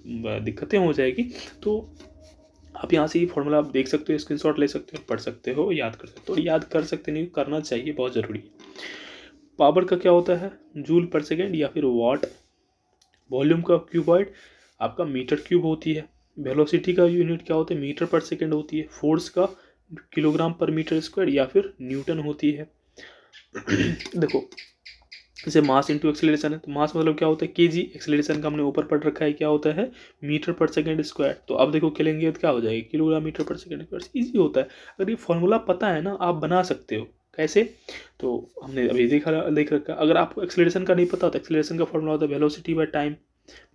दिक्कतें हो जाएगी तो आप यहाँ से ये फॉर्मूला आप देख सकते हो शॉट ले सकते हो पढ़ सकते हो याद कर सकते हो याद कर सकते नहीं करना चाहिए बहुत ज़रूरी है पावर का क्या होता है जूल पर सेकेंड या फिर वाट वॉल्यूम का क्यूबॉइड आपका मीटर क्यूब होती है वेलोसिटी का यूनिट क्या होता है मीटर पर सेकेंड होती है फोर्स का किलोग्राम पर मीटर स्क्वायर या फिर न्यूटन होती है देखो जैसे मास इंटू एक्सेलेशन है तो मास मतलब क्या होता है के जी एक्सेलेशन का हमने ऊपर पढ़ रखा है क्या होता है मीटर पर सेकेंड स्क्वायर तो अब देखो खेलेंगे तो क्या हो जाएगा किलोग्राम मीटर पर सेकेंड स्क्वायर ईजी होता है अगर ये फॉर्मूला पता है ना आप बना सकते हो कैसे तो हमने अभी देखा देख रखा अगर आपको एक्सेलेशन का नहीं पता तो एक्सेलेशन का फॉर्मूला होता है वेलोसिटी बाय टाइम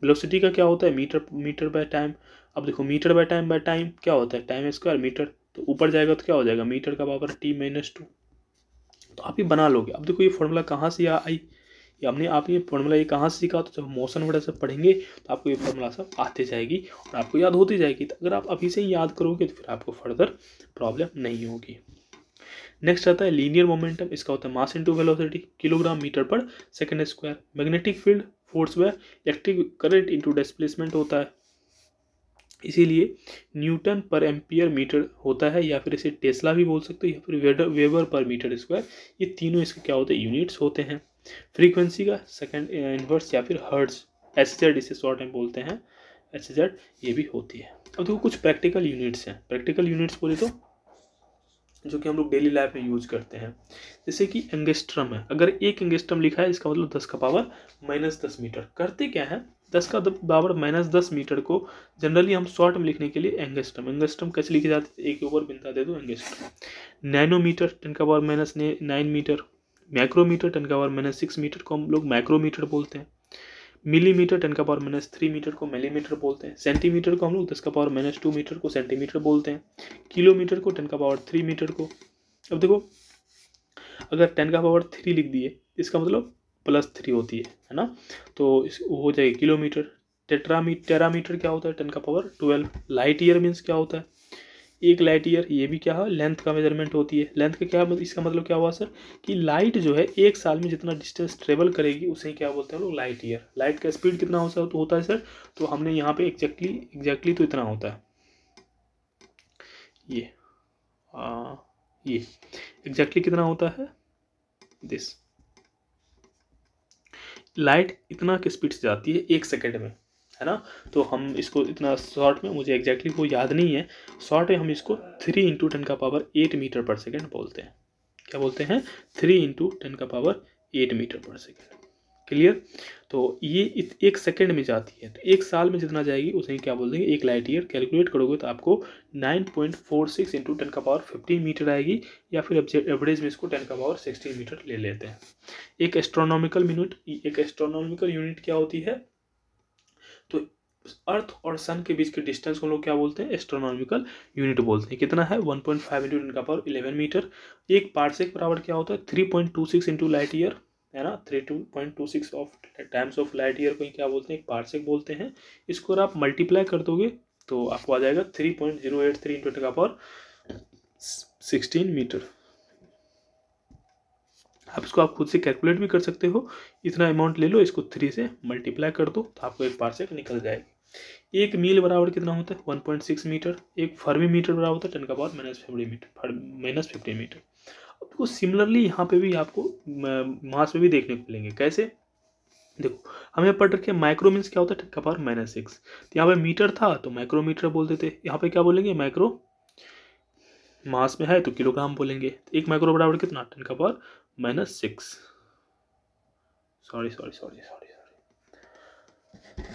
वेलोसिटी का क्या होता है मीटर मीटर बाय टाइम अब देखो metre by time by time क्या होता है टाइम स्क्वायर मीटर तो ऊपर जाएगा तो क्या हो जाएगा मीटर का पावर टी माइनस टू तो आप ये बना लोगे अब देखो ये फॉर्मूला कहाँ से आई ये हमने आप ये फॉर्मूला ये कहाँ से सीखा तो जब मोशन वगैरह सब पढ़ेंगे तो आपको ये फॉर्मूला सब आती जाएगी और आपको याद होती जाएगी तो अगर आप अभी से ही याद करोगे तो फिर आपको फर्दर प्रॉब्लम नहीं होगी नेक्स्ट आता है लीनियर मोमेंटम इसका होता है mass into velocity kilogram metre पर second square magnetic field force व इलेक्ट्रिक करंट इनटू डिस्प्लेसमेंट होता है इसीलिए न्यूटन पर एम्पियर मीटर होता है या फिर इसे टेस्ला भी बोल सकते हो या फिर वेबर पर मीटर स्क्वायर ये तीनों इसके क्या होते हैं यूनिट्स होते हैं फ्रीक्वेंसी का सेकेंड इन्वर्स uh, या फिर हर्ट्स एच जेड इसे शॉर्ट में बोलते हैं एच जेड ये भी होती है अब देखो कुछ प्रैक्टिकल यूनिट्स हैं प्रैक्टिकल यूनिट्स बोले तो जो कि हम लोग डेली लाइफ में यूज करते हैं जैसे कि एंगेस्ट्रम है अगर एक एंगेस्ट्रम लिखा है इसका मतलब दस का पावर माइनस दस मीटर करते क्या है दस का पावर माइनस दस मीटर को जनरली हम शॉर्ट में लिखने के लिए एंगेस्ट्रम एंगेस्ट्रम कैसे लिखे जाते थे एक ऊपर बिंदा दे दो एंगेस्ट्रम नैनोमीटर टेन का power minus nine metre micrometre ten का पावर माइनस सिक्स मीटर को हम लोग माइक्रोमीटर बोलते हैं मिलीमीटर टेन का पावर माइनस थ्री मीटर को मिलीमीटर बोलते हैं सेंटीमीटर को हम लोग दस का पावर माइनस टू मीटर को सेंटीमीटर बोलते हैं किलोमीटर को टेन का पावर थ्री मीटर को अब देखो अगर टेन का पावर थ्री लिख दिए इसका मतलब प्लस थ्री होती है है ना तो इस हो जाएगी किलोमीटर टेट्रामी टेरामीटर क्या होता है टेन का power twelve light year means क्या होता है एक लाइट ईयर ये भी क्या है लेंथ का मेजरमेंट होती है लेंथ का क्या मतलब इसका मतलब क्या हुआ सर कि लाइट जो है एक साल में जितना डिस्टेंस ट्रेवल करेगी उसे क्या बोलते हैं लोग लाइट ईयर लाइट का स्पीड कितना होता है तो होता है सर तो हमने यहाँ पे एग्जैक्टली एग्जैक्टली तो इतना होता है ये आ, ये एग्जैक्टली exactly कितना होता है दिस लाइट इतना की स्पीड से जाती है एक सेकेंड में है ना तो हम इसको इतना शॉर्ट में मुझे एग्जैक्टली वो याद नहीं है शॉर्ट में हम इसको थ्री इंटू टेन का पावर एट मीटर पर सेकेंड बोलते हैं क्या बोलते हैं थ्री इंटू टेन का पावर एट मीटर पर सेकेंड क्लियर तो ये एक सेकेंड में जाती है तो एक साल में जितना जाएगी उसे क्या बोल देंगे एक लाइट ईयर कैलकुलेट करोगे तो आपको nine point four six into ten का पावर फिफ्टीन मीटर आएगी या फिर एवरेज में इसको टेन का पावर सिक्सटीन मीटर ले लेते हैं एक एस्ट्रोनॉमिकल मिनट एक एस्ट्रोनॉमिकल यूनिट क्या होती है तो अर्थ और सन के बीच के डिस्टेंस को लोग क्या बोलते हैं एस्ट्रोनॉमिकल यूनिट बोलते हैं कितना है 1.5 पॉइंट फाइव इंटू इनका पावर इलेवन मीटर एक से बराबर क्या होता है 3.26 point two six into light year है ना three two point two six of times of light year को क्या बोलते हैं एक से बोलते हैं इसको अगर आप मल्टीप्लाई कर दोगे तो आपको आ जाएगा three point zero eight three into इनका का पावर सिक्सटीन मीटर आप इसको आप खुद से कैलकुलेट भी कर सकते हो इतना अमाउंट ले लो इसको थ्री से मल्टीप्लाई कर दो तो आपको एक पार्सेक निकल जाएगी एक मील बराबर कितना होता है वन पॉइंट सिक्स मीटर एक फर्मी मीटर बराबर होता है टन का power minus fifty metre minus fifty metre अब आपको सिमिलरली यहाँ पे भी आपको मास में भी देखने को मिलेंगे कैसे देखो हमें पढ़ रखे माइक्रो मीन्स क्या होता है टन का पावर माइनस सिक्स तो यहाँ पे मीटर था तो माइक्रोमीटर बोलते थे यहाँ पे क्या बोलेंगे माइक्रो मास में है तो किलोग्राम बोलेंगे एक माइक्रो बराबर कितना टन का power minus six sorry sorry sorry sorry sorry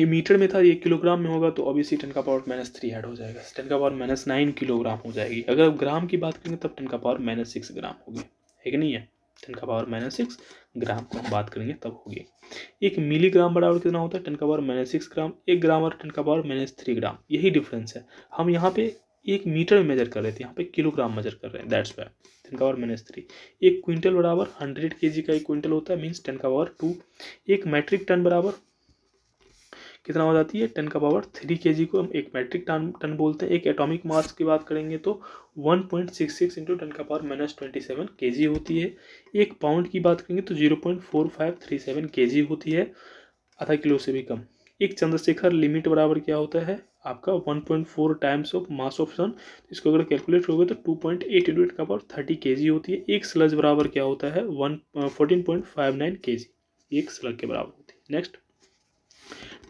ये मीटर में था ये किलोग्राम में होगा तो अभी सी टेन का पावर माइनस थ्री ऐड हो जाएगा टेन का पावर माइनस नाइन किलोग्राम हो जाएगी अगर ग्राम की बात करेंगे तब टेन का पावर माइनस सिक्स ग्राम होगी है कि नहीं है टेन का पावर माइनस सिक्स ग्राम को हम बात करेंगे तब होगी एक मिलीग्राम बराबर कितना होता है टेन का पावर माइनस सिक्स ग्राम एक ग्राम और टेन का पावर माइनस थ्री ग्राम यही डिफरेंस है हम यहाँ पे एक मीटर में मेजर कर रहे थे यहाँ पे किलोग्राम मेजर कर रहे हैं दैट्स वाई टेन का पावर माइनस थ्री एक क्विंटल बराबर हंड्रेड के जी का एक क्विंटल होता है मीन्स टेन का पावर टू एक मैट्रिक टन बराबर कितना हो जाती है टेन का पावर थ्री के जी को हम एक मैट्रिक टन टन बोलते हैं एक एटॉमिक मास की बात करेंगे तो one point six six into ten का power minus twenty seven K G होती है एक पाउंड की बात करेंगे तो zero point four five three seven K G होती है आधा किलो से भी कम एक चंद्रशेखर लिमिट बराबर क्या होता है आपका 1.4 point four times of mass of sun इसको अगर कैलकुलेट करोगे तो 2.8 पॉइंट एट एट का पावर थर्टी के होती है एक स्लज बराबर क्या होता है one fourteen point five nine K एक स्लज के बराबर होती है नेक्स्ट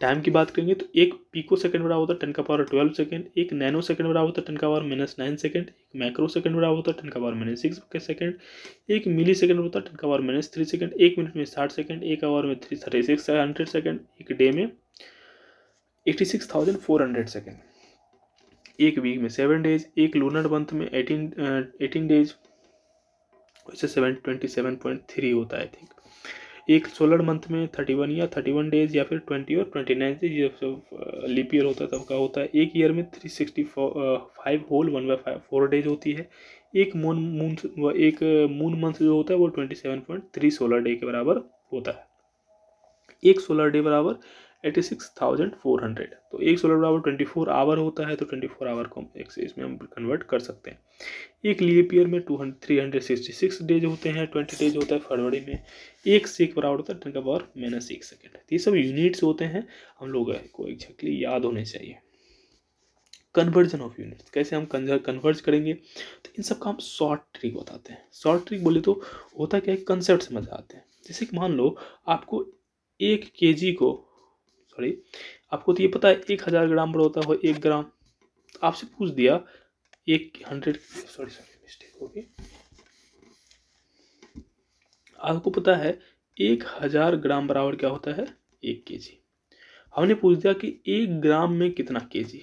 टाइम की बात करेंगे तो एक पीको सेकंड बराबर होता है टेन का पावर ट्वेल्व सेकंड एक नैनो सेकंड बराबर होता है टेन का पावर माइनस नाइन सेकंड एक माइक्रो सेकंड बराबर होता है टेन का पावर माइनस सिक्स के सेकंड एक मिली सेकंड होता है टेन का पावर माइनस थ्री सेकंड एक मिनट में साठ सेकंड एक आवर में three thirty six hundred second एक डे में eighty six thousand four hundred second एक वीक में सेवन डेज एक लूनर मंथ में एटीन एटीन डेज वैसे seven twenty seven point three होता है आई थिंक एक सोलर मंथ में थर्टी वन या थर्टी वन डेज या फिर ट्वेंटी और ट्वेंटी नाइन डेज जब सब लिप uh, ईयर होता है तब का होता है एक ईयर में three sixty five whole one by five four days होती है एक मून मून व एक मून uh, मंथ जो होता है वो twenty seven point three solar day के बराबर होता है एक सोलर डे बराबर eighty six thousand four hundred तो एक सोलर बराबर ट्वेंटी फोर आवर होता है तो ट्वेंटी फोर आवर को हम एक से इसमें हम कन्वर्ट कर सकते हैं एक लीप ईयर में two three hundred sixty six days होते हैं ट्वेंटी डेज होता है फरवरी में एक से एक बराबर होता है टेन का पावर माइनस एक सेकेंड तो ये सब यूनिट्स होते हैं हम लोग को एग्जैक्टली याद होने चाहिए कन्वर्जन ऑफ यूनिट्स कैसे हम कन्वर्ज करेंगे तो इन सब का हम शॉर्ट ट्रिक बताते हैं शॉर्ट ट्रिक बोले तो होता क्या है कंसेप्ट समझ आते हैं जैसे कि मान लो आपको एक के जी को सॉरी आपको तो ये पता है एक हज़ार ग्राम पर होता है एक ग्राम आपसे पूछ दिया एक हंड्रेड सॉरी सॉरी मिस्टेक होगी आपको पता है एक हज़ार ग्राम बराबर क्या होता है एक के जी हमने पूछ दिया कि एक ग्राम में कितना के जी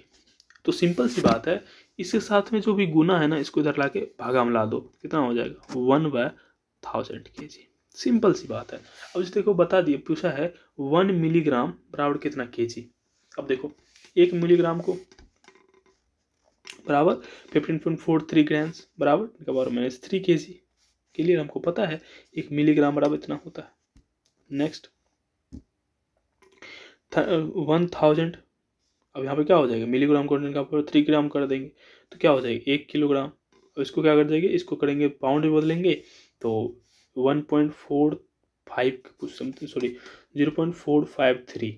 तो सिंपल सी बात है इसके साथ में जो भी गुना है ना इसको इधर ला के भागा मिला दो कितना हो जाएगा वन बाय थाउजेंड के जी सिंपल सी बात है अब जैसे देखो बता दिए पूछा है वन मिलीग्राम बराबर कितना के अब देखो एक मिलीग्राम को बराबर fifteen point four three grams बराबर इनका बराबर माइनस थ्री के जी के लिए हमको पता है एक मिलीग्राम बराबर इतना होता है नेक्स्ट वन थाउजेंड अब यहाँ पे क्या हो जाएगा मिलीग्राम को इनका थ्री ग्राम कर देंगे तो क्या हो जाएगा एक किलोग्राम अब इसको क्या कर देंगे इसको करेंगे पाउंड भी बदलेंगे तो वन पॉइंट फोर फाइव कुछ something sorry zero point four five three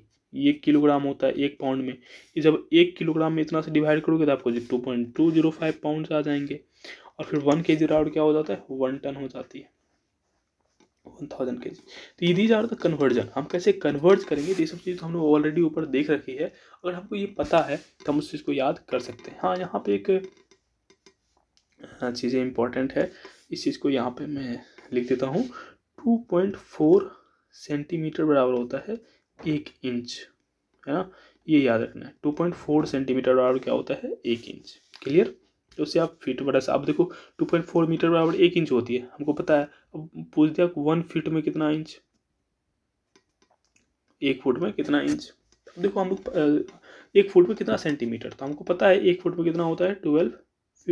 एक किलोग्राम होता है एक पाउंड में ये जब एक किलोग्राम में इतना से डिवाइड करोगे तो आपको two point two zero five pound आ जाएंगे और फिर वन के जी राउड क्या हो जाता है वन टन हो जाती है वन थाउजेंड के जी तो ये दीज आर द कन्वर्जन हम कैसे कन्वर्ज करेंगे ये सब चीज़ तो हमने ऑलरेडी ऊपर देख रखी है अगर हमको ये पता है तो हम उस चीज़ को याद कर सकते हैं हाँ यहाँ पे एक हाँ, चीज़ें इंपॉर्टेंट है इस चीज़ को यहाँ पे मैं लिख देता हूँ 2.4 सेंटीमीटर बराबर होता है एक इंच है ना ये याद रखना है टू पॉइंट फोर सेंटीमीटर बराबर क्या होता है एक इंच क्लियर तो उससे आप फीट बड़ा सा आप देखो टू पॉइंट फोर मीटर बराबर एक इंच होती है हमको पता है अब पूछ दिया वन फीट में कितना इंच एक फुट में कितना इंच देखो हम लोग एक फुट में कितना सेंटीमीटर तो हमको पता है एक फुट में कितना होता है ट्वेल्व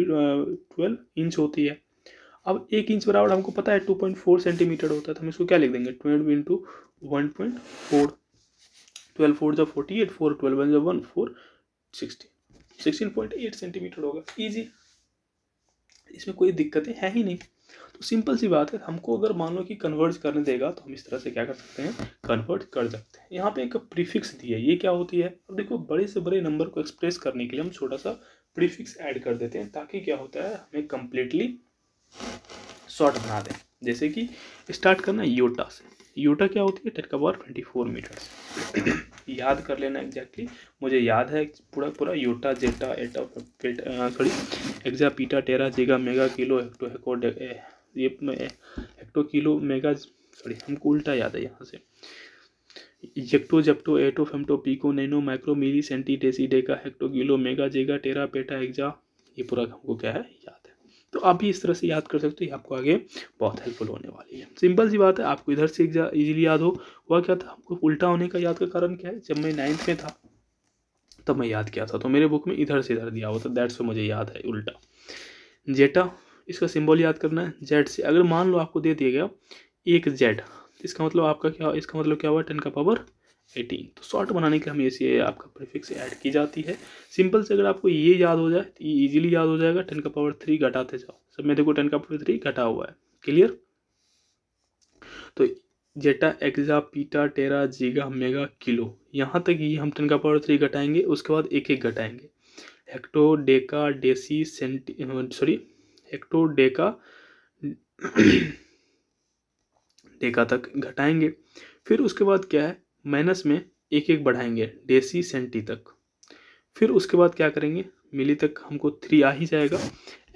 ट्वेल्व इंच होती है अब एक इंच बराबर हमको पता है टू पॉइंट फोर सेंटीमीटर होता है तो हम इसको क्या लिख देंगे twelve into one point four twelve four जब forty eight four twelve one जब one four sixteen sixteen point eight centimetre होगा ईजी इसमें कोई दिक्कतें है ही नहीं तो सिंपल सी बात है हमको अगर मान लो कि कन्वर्ट करने देगा तो हम इस तरह से क्या कर सकते हैं कन्वर्ट कर सकते हैं यहाँ पे एक प्रीफिक्स दी है ये क्या होती है अब देखो बड़े से बड़े नंबर को एक्सप्रेस करने के लिए हम छोटा सा प्रीफिक्स ऐड कर देते हैं ताकि क्या होता है हमें कम्प्लीटली शॉर्ट बना दें जैसे कि स्टार्ट करना योटा से योटा क्या होती है टेन का पावर ट्वेंटी फोर मीटर्स याद कर लेना एग्जैक्टली मुझे याद है पूरा पूरा योटा जेटा एटा sorry exa peta tera giga mega kilo hecto hecto ये हेक्टो किलो मेगा सॉरी हमको उल्टा याद है यहाँ से yocto zepto atto femto pico nano micro milli centi deci deca hecto kilo mega giga tera peta exa ये पूरा हमको क्या है याद तो आप भी इस तरह से याद कर सकते हो आपको आगे बहुत हेल्पफुल होने वाली है सिंपल सी बात है आपको इधर से इजीली याद हो हुआ क्या था आपको उल्टा होने का याद का कारण क्या है जब मैं नाइन्थ में था तब मैं याद किया था तो मेरे बुक में इधर से इधर दिया हुआ था दैट्स मुझे याद है उल्टा जेटा इसका सिंबल याद करना है जेड से अगर मान लो आपको दे दिया गया एक जेड तो इसका मतलब आपका क्या इसका मतलब क्या हुआ टेन का पावर एटीन तो शॉर्ट बनाने के लिए हमें से आपका प्रीफिक्स ऐड की जाती है सिंपल से अगर आपको ये याद हो जाए तो ये ईजिली याद हो जाएगा टेन का पावर थ्री घटाते जाओ सब मैं देखो टेन का पावर थ्री घटा हुआ है क्लियर तो जेटा एक्जा पीटा टेरा जीगा मेगा किलो यहाँ तक ये हम टेन का पावर थ्री घटाएंगे उसके बाद एक एक घटाएंगे hecto deca deci centi sorry hecto deca deca तक घटाएंगे फिर उसके बाद क्या है माइनस में एक एक बढ़ाएंगे डेसी सेंटी तक फिर उसके बाद क्या करेंगे मिली तक हमको थ्री आ ही जाएगा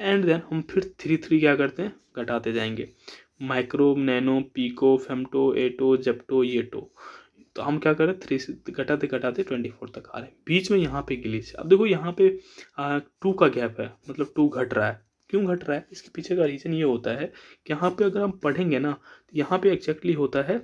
एंड देन हम फिर थ्री थ्री क्या करते हैं घटाते जाएंगे micro nano pico femto atto zepto yocto तो हम क्या करें थ्री से घटाते घटाते ट्वेंटी फोर तक आ रहे हैं बीच में यहाँ पे गिलीच अब देखो यहाँ पे टू का गैप है मतलब टू घट रहा है क्यों घट रहा है इसके पीछे का रीज़न ये होता है कि यहाँ पे अगर हम पढ़ेंगे ना तो यहाँ पे एक्जैक्टली होता है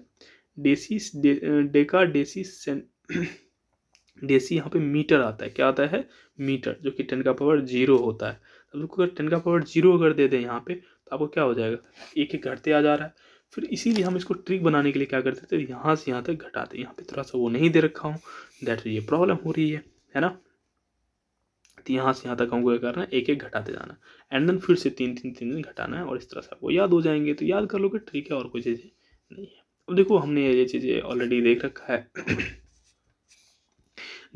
डेसी डे डेका डेसिस डेसी यहाँ पे मीटर आता है क्या आता है मीटर जो कि टेन का पावर जीरो होता है अब तो लोग अगर टेन का पावर जीरो अगर दे दें यहाँ पे तो आपको क्या हो जाएगा एक एक घटते आ जा रहा है फिर इसीलिए हम इसको ट्रिक बनाने के लिए क्या करते थे यहाँ से यहाँ तक घटाते यहाँ पे थोड़ा सा वो नहीं दे रखा हूँ दैट ये प्रॉब्लम हो रही है है ना तो यहाँ से यहाँ तक हमको क्या करना है एक एक घटाते जाना एंड देन फिर से तीन तीन तीन दिन घटाना है और इस तरह से आपको याद हो जाएंगे तो याद कर कि ट्रिक है और कोई चीजें नहीं है अब देखो हमने ये चीज़ें ऑलरेडी देख रखा है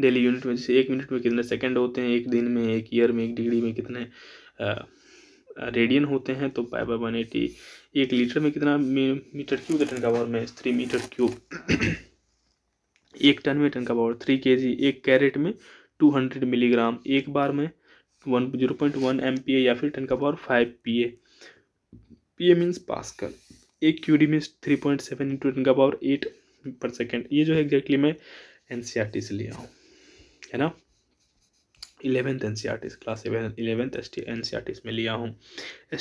डेली यूनिट में जैसे एक मिनट में कितने सेकंड होते हैं एक दिन में एक ईयर में एक डिग्री में कितने रेडियन होते हैं तो पाई बाई वन एटी एक लीटर में कितना मीटर क्यूब टन का पावर में थ्री मीटर क्यूब एक टन में टन का पावर थ्री के जी एक कैरेट में टू हंड्रेड मिलीग्राम एक बार में one zero point one M P A या फिर टन का power five P A P A means कर एक क्यूरी में three point seven into ten का पावर एट पर सेकेंड ये जो है एग्जैक्टली मैं एन e से लिया हूँ है ना eleventh N class eleventh S T N में लिया हूँ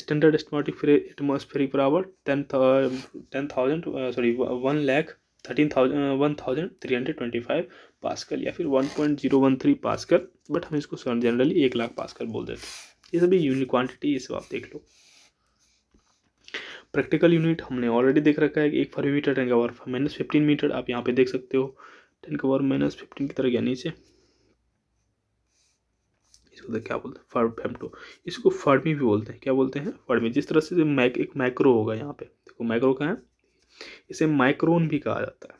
स्टैंडर्ड एस्टमेटिक एटमोसफेरिक बराबर ten ten thousand sorry one lakh thirteen thousand one thousand three hundred twenty five pascal या फिर one point zero one three pascal but हम इसको जनरली एक लाख पासकल बोल देते हैं ये सभी यूनिक क्वांटिटी ये सब आप देख लो प्रैक्टिकल यूनिट हमने ऑलरेडी देख रखा है कि एक फर्वी मीटर टेन का पावर माइनस फिफ्टीन मीटर आप यहाँ पे देख सकते हो टेन का पावर माइनस फिफ्टीन की तरह यानी से इसको क्या बोलते हैं फर्ड फेम्टो इसको फर्मी भी बोलते हैं क्या बोलते हैं फर्मी जिस तरह से मैक एक माइक्रो होगा यहाँ पे देखो माइक्रो का है इसे माइक्रोन भी कहा जाता है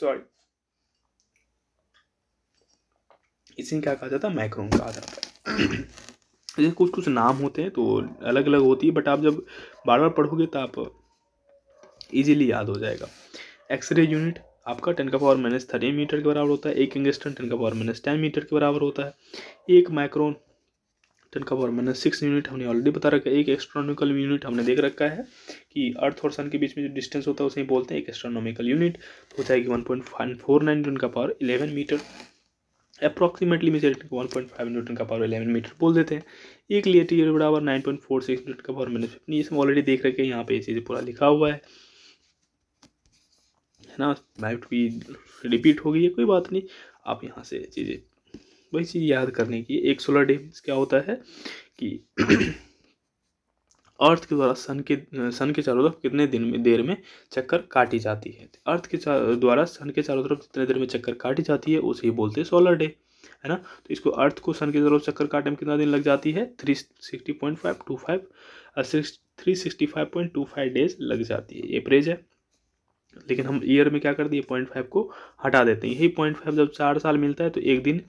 सॉरी इसे क्या कहा जाता है माइक्रोन कहा जाता है जैसे कुछ कुछ नाम होते हैं तो अलग अलग होती है बट आप जब बार बार पढ़ोगे तो आप इजीली याद हो जाएगा एक्सरे यूनिट आपका टेन का पावर माइनस थर्टीन मीटर के बराबर होता है एक इंगेस्टन टेन का पावर माइनस टेन मीटर के बराबर होता है एक माइक्रोन टेन का पावर माइनस सिक्स यूनिट हमने ऑलरेडी बता रखा है एक एस्ट्रोनॉमिकल यूनिट हमने देख रखा है कि अर्थ और सन के बीच में जो डिस्टेंस होता है उसे बोलते हैं एक एस्ट्रोनॉमिकल यूनिट तो हो जाएगी one point five four nine ten का पावर इलेवन मीटर अप्रॉक्सीमेटली में electric one point five newton का पावर एलेवन मीटर बोल देते हैं एक लिए ये बराबर nine point four six newton का पावर माइनस फिफ्टी इसमें ऑलरेडी देख रखे हैं यहाँ पे ये चीज़ें पूरा लिखा हुआ है है ना लाइफ की रिपीट हो गई है कोई बात नहीं आप यहाँ से चीज़ें वही चीज़ याद करने की एक सोलर डे क्या होता है कि अर्थ के द्वारा सन के सन के चारों तरफ कितने दिन में देर में चक्कर काटी जाती है तो अर्थ के द्वारा सन के चारों तरफ जितने देर में चक्कर काटी जाती है उसे ही बोलते हैं सोलर डे है ना तो इसको अर्थ को सन के तरफ चक्कर काटने में कितना दिन लग जाती है three sixty point five two five six three sixty five point two five days लग जाती है ये प्रेज है लेकिन हम ईयर में क्या कर दिए पॉइंट फाइव को हटा देते हैं यही पॉइंट फाइव जब चार साल मिलता है तो एक दिन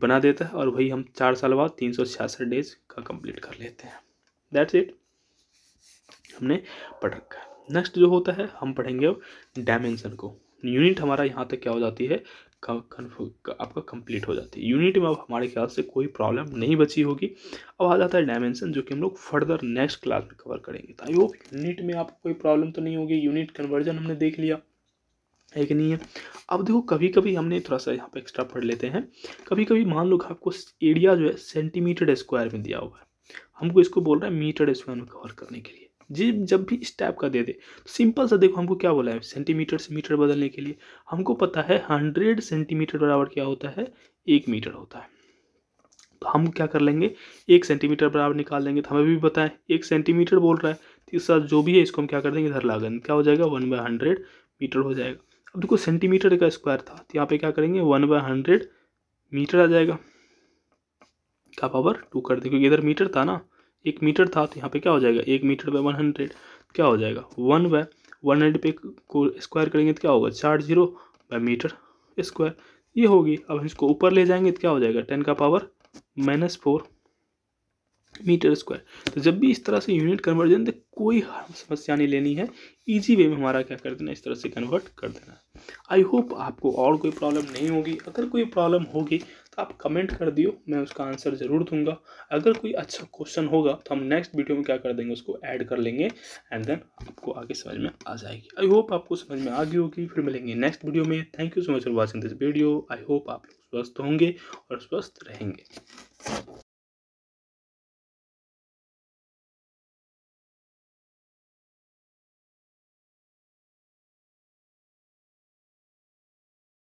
बना देता है और वही हम चार साल बाद तीन सौ छियासठ डेज का कंप्लीट कर लेते हैं दैट्स इट हमने पढ़ रखा है नेक्स्ट जो होता है हम पढ़ेंगे अब डायमेंशन को यूनिट हमारा यहाँ तक क्या हो जाती है आपका कंप्लीट हो जाती है यूनिट में अब हमारे ख्याल से कोई प्रॉब्लम नहीं बची होगी अब आ जाता है डायमेंशन जो कि हम लोग फर्दर नेक्स्ट क्लास में कवर करेंगे तो आई होप यूनिट में आपको कोई प्रॉब्लम तो नहीं होगी यूनिट कन्वर्जन हमने देख लिया है कि नहीं है अब देखो कभी कभी हमने थोड़ा सा यहाँ पर एक्स्ट्रा पढ़ लेते हैं कभी कभी मान लो आपको एरिया जो है सेंटीमीटर स्क्वायर में दिया हुआ है हमको इसको बोल रहा है मीटर स्क्वायर में कवर करने के लिए जी जब भी इस टाइप का दे दे तो सिंपल सा देखो हमको क्या बोला है सेंटीमीटर से मीटर बदलने के लिए हमको पता है हंड्रेड सेंटीमीटर बराबर क्या होता है एक मीटर होता है तो हम क्या कर लेंगे एक सेंटीमीटर बराबर निकाल देंगे तो हमें भी पता है एक सेंटीमीटर बोल रहा है तो इस साथ जो भी है इसको हम क्या कर देंगे इधर लागन क्या हो जाएगा वन बाय हंड्रेड मीटर हो जाएगा अब देखो सेंटीमीटर का स्क्वायर था तो यहाँ पे क्या करेंगे वन बाय हंड्रेड मीटर आ जाएगा का पावर टू कर देंगे क्योंकि इधर मीटर था ना एक मीटर था तो यहाँ पे क्या हो जाएगा एक मीटर बाय वन हंड्रेड क्या हो जाएगा वन बाय वन हंड्रेड पे को स्क्वायर करेंगे तो क्या होगा चार जीरो बाय मीटर स्क्वायर ये होगी अब हम इसको ऊपर ले जाएंगे तो क्या हो जाएगा टेन का power minus four metre square तो जब भी इस तरह से यूनिट कन्वर्जन तो कोई समस्या नहीं लेनी है इजी वे में हमारा क्या कर देना इस तरह से कन्वर्ट कर देना आई होप आपको और कोई प्रॉब्लम नहीं होगी अगर कोई प्रॉब्लम होगी तो आप कमेंट कर दियो मैं उसका आंसर ज़रूर दूंगा अगर कोई अच्छा क्वेश्चन होगा तो हम नेक्स्ट वीडियो में क्या कर देंगे उसको ऐड कर लेंगे एंड देन आपको आगे समझ में आ जाएगी आई होप आपको समझ में आ गई होगी फिर मिलेंगे नेक्स्ट वीडियो में thank you so much for watching this video I hope आप स्वस्थ होंगे और स्वस्थ रहेंगे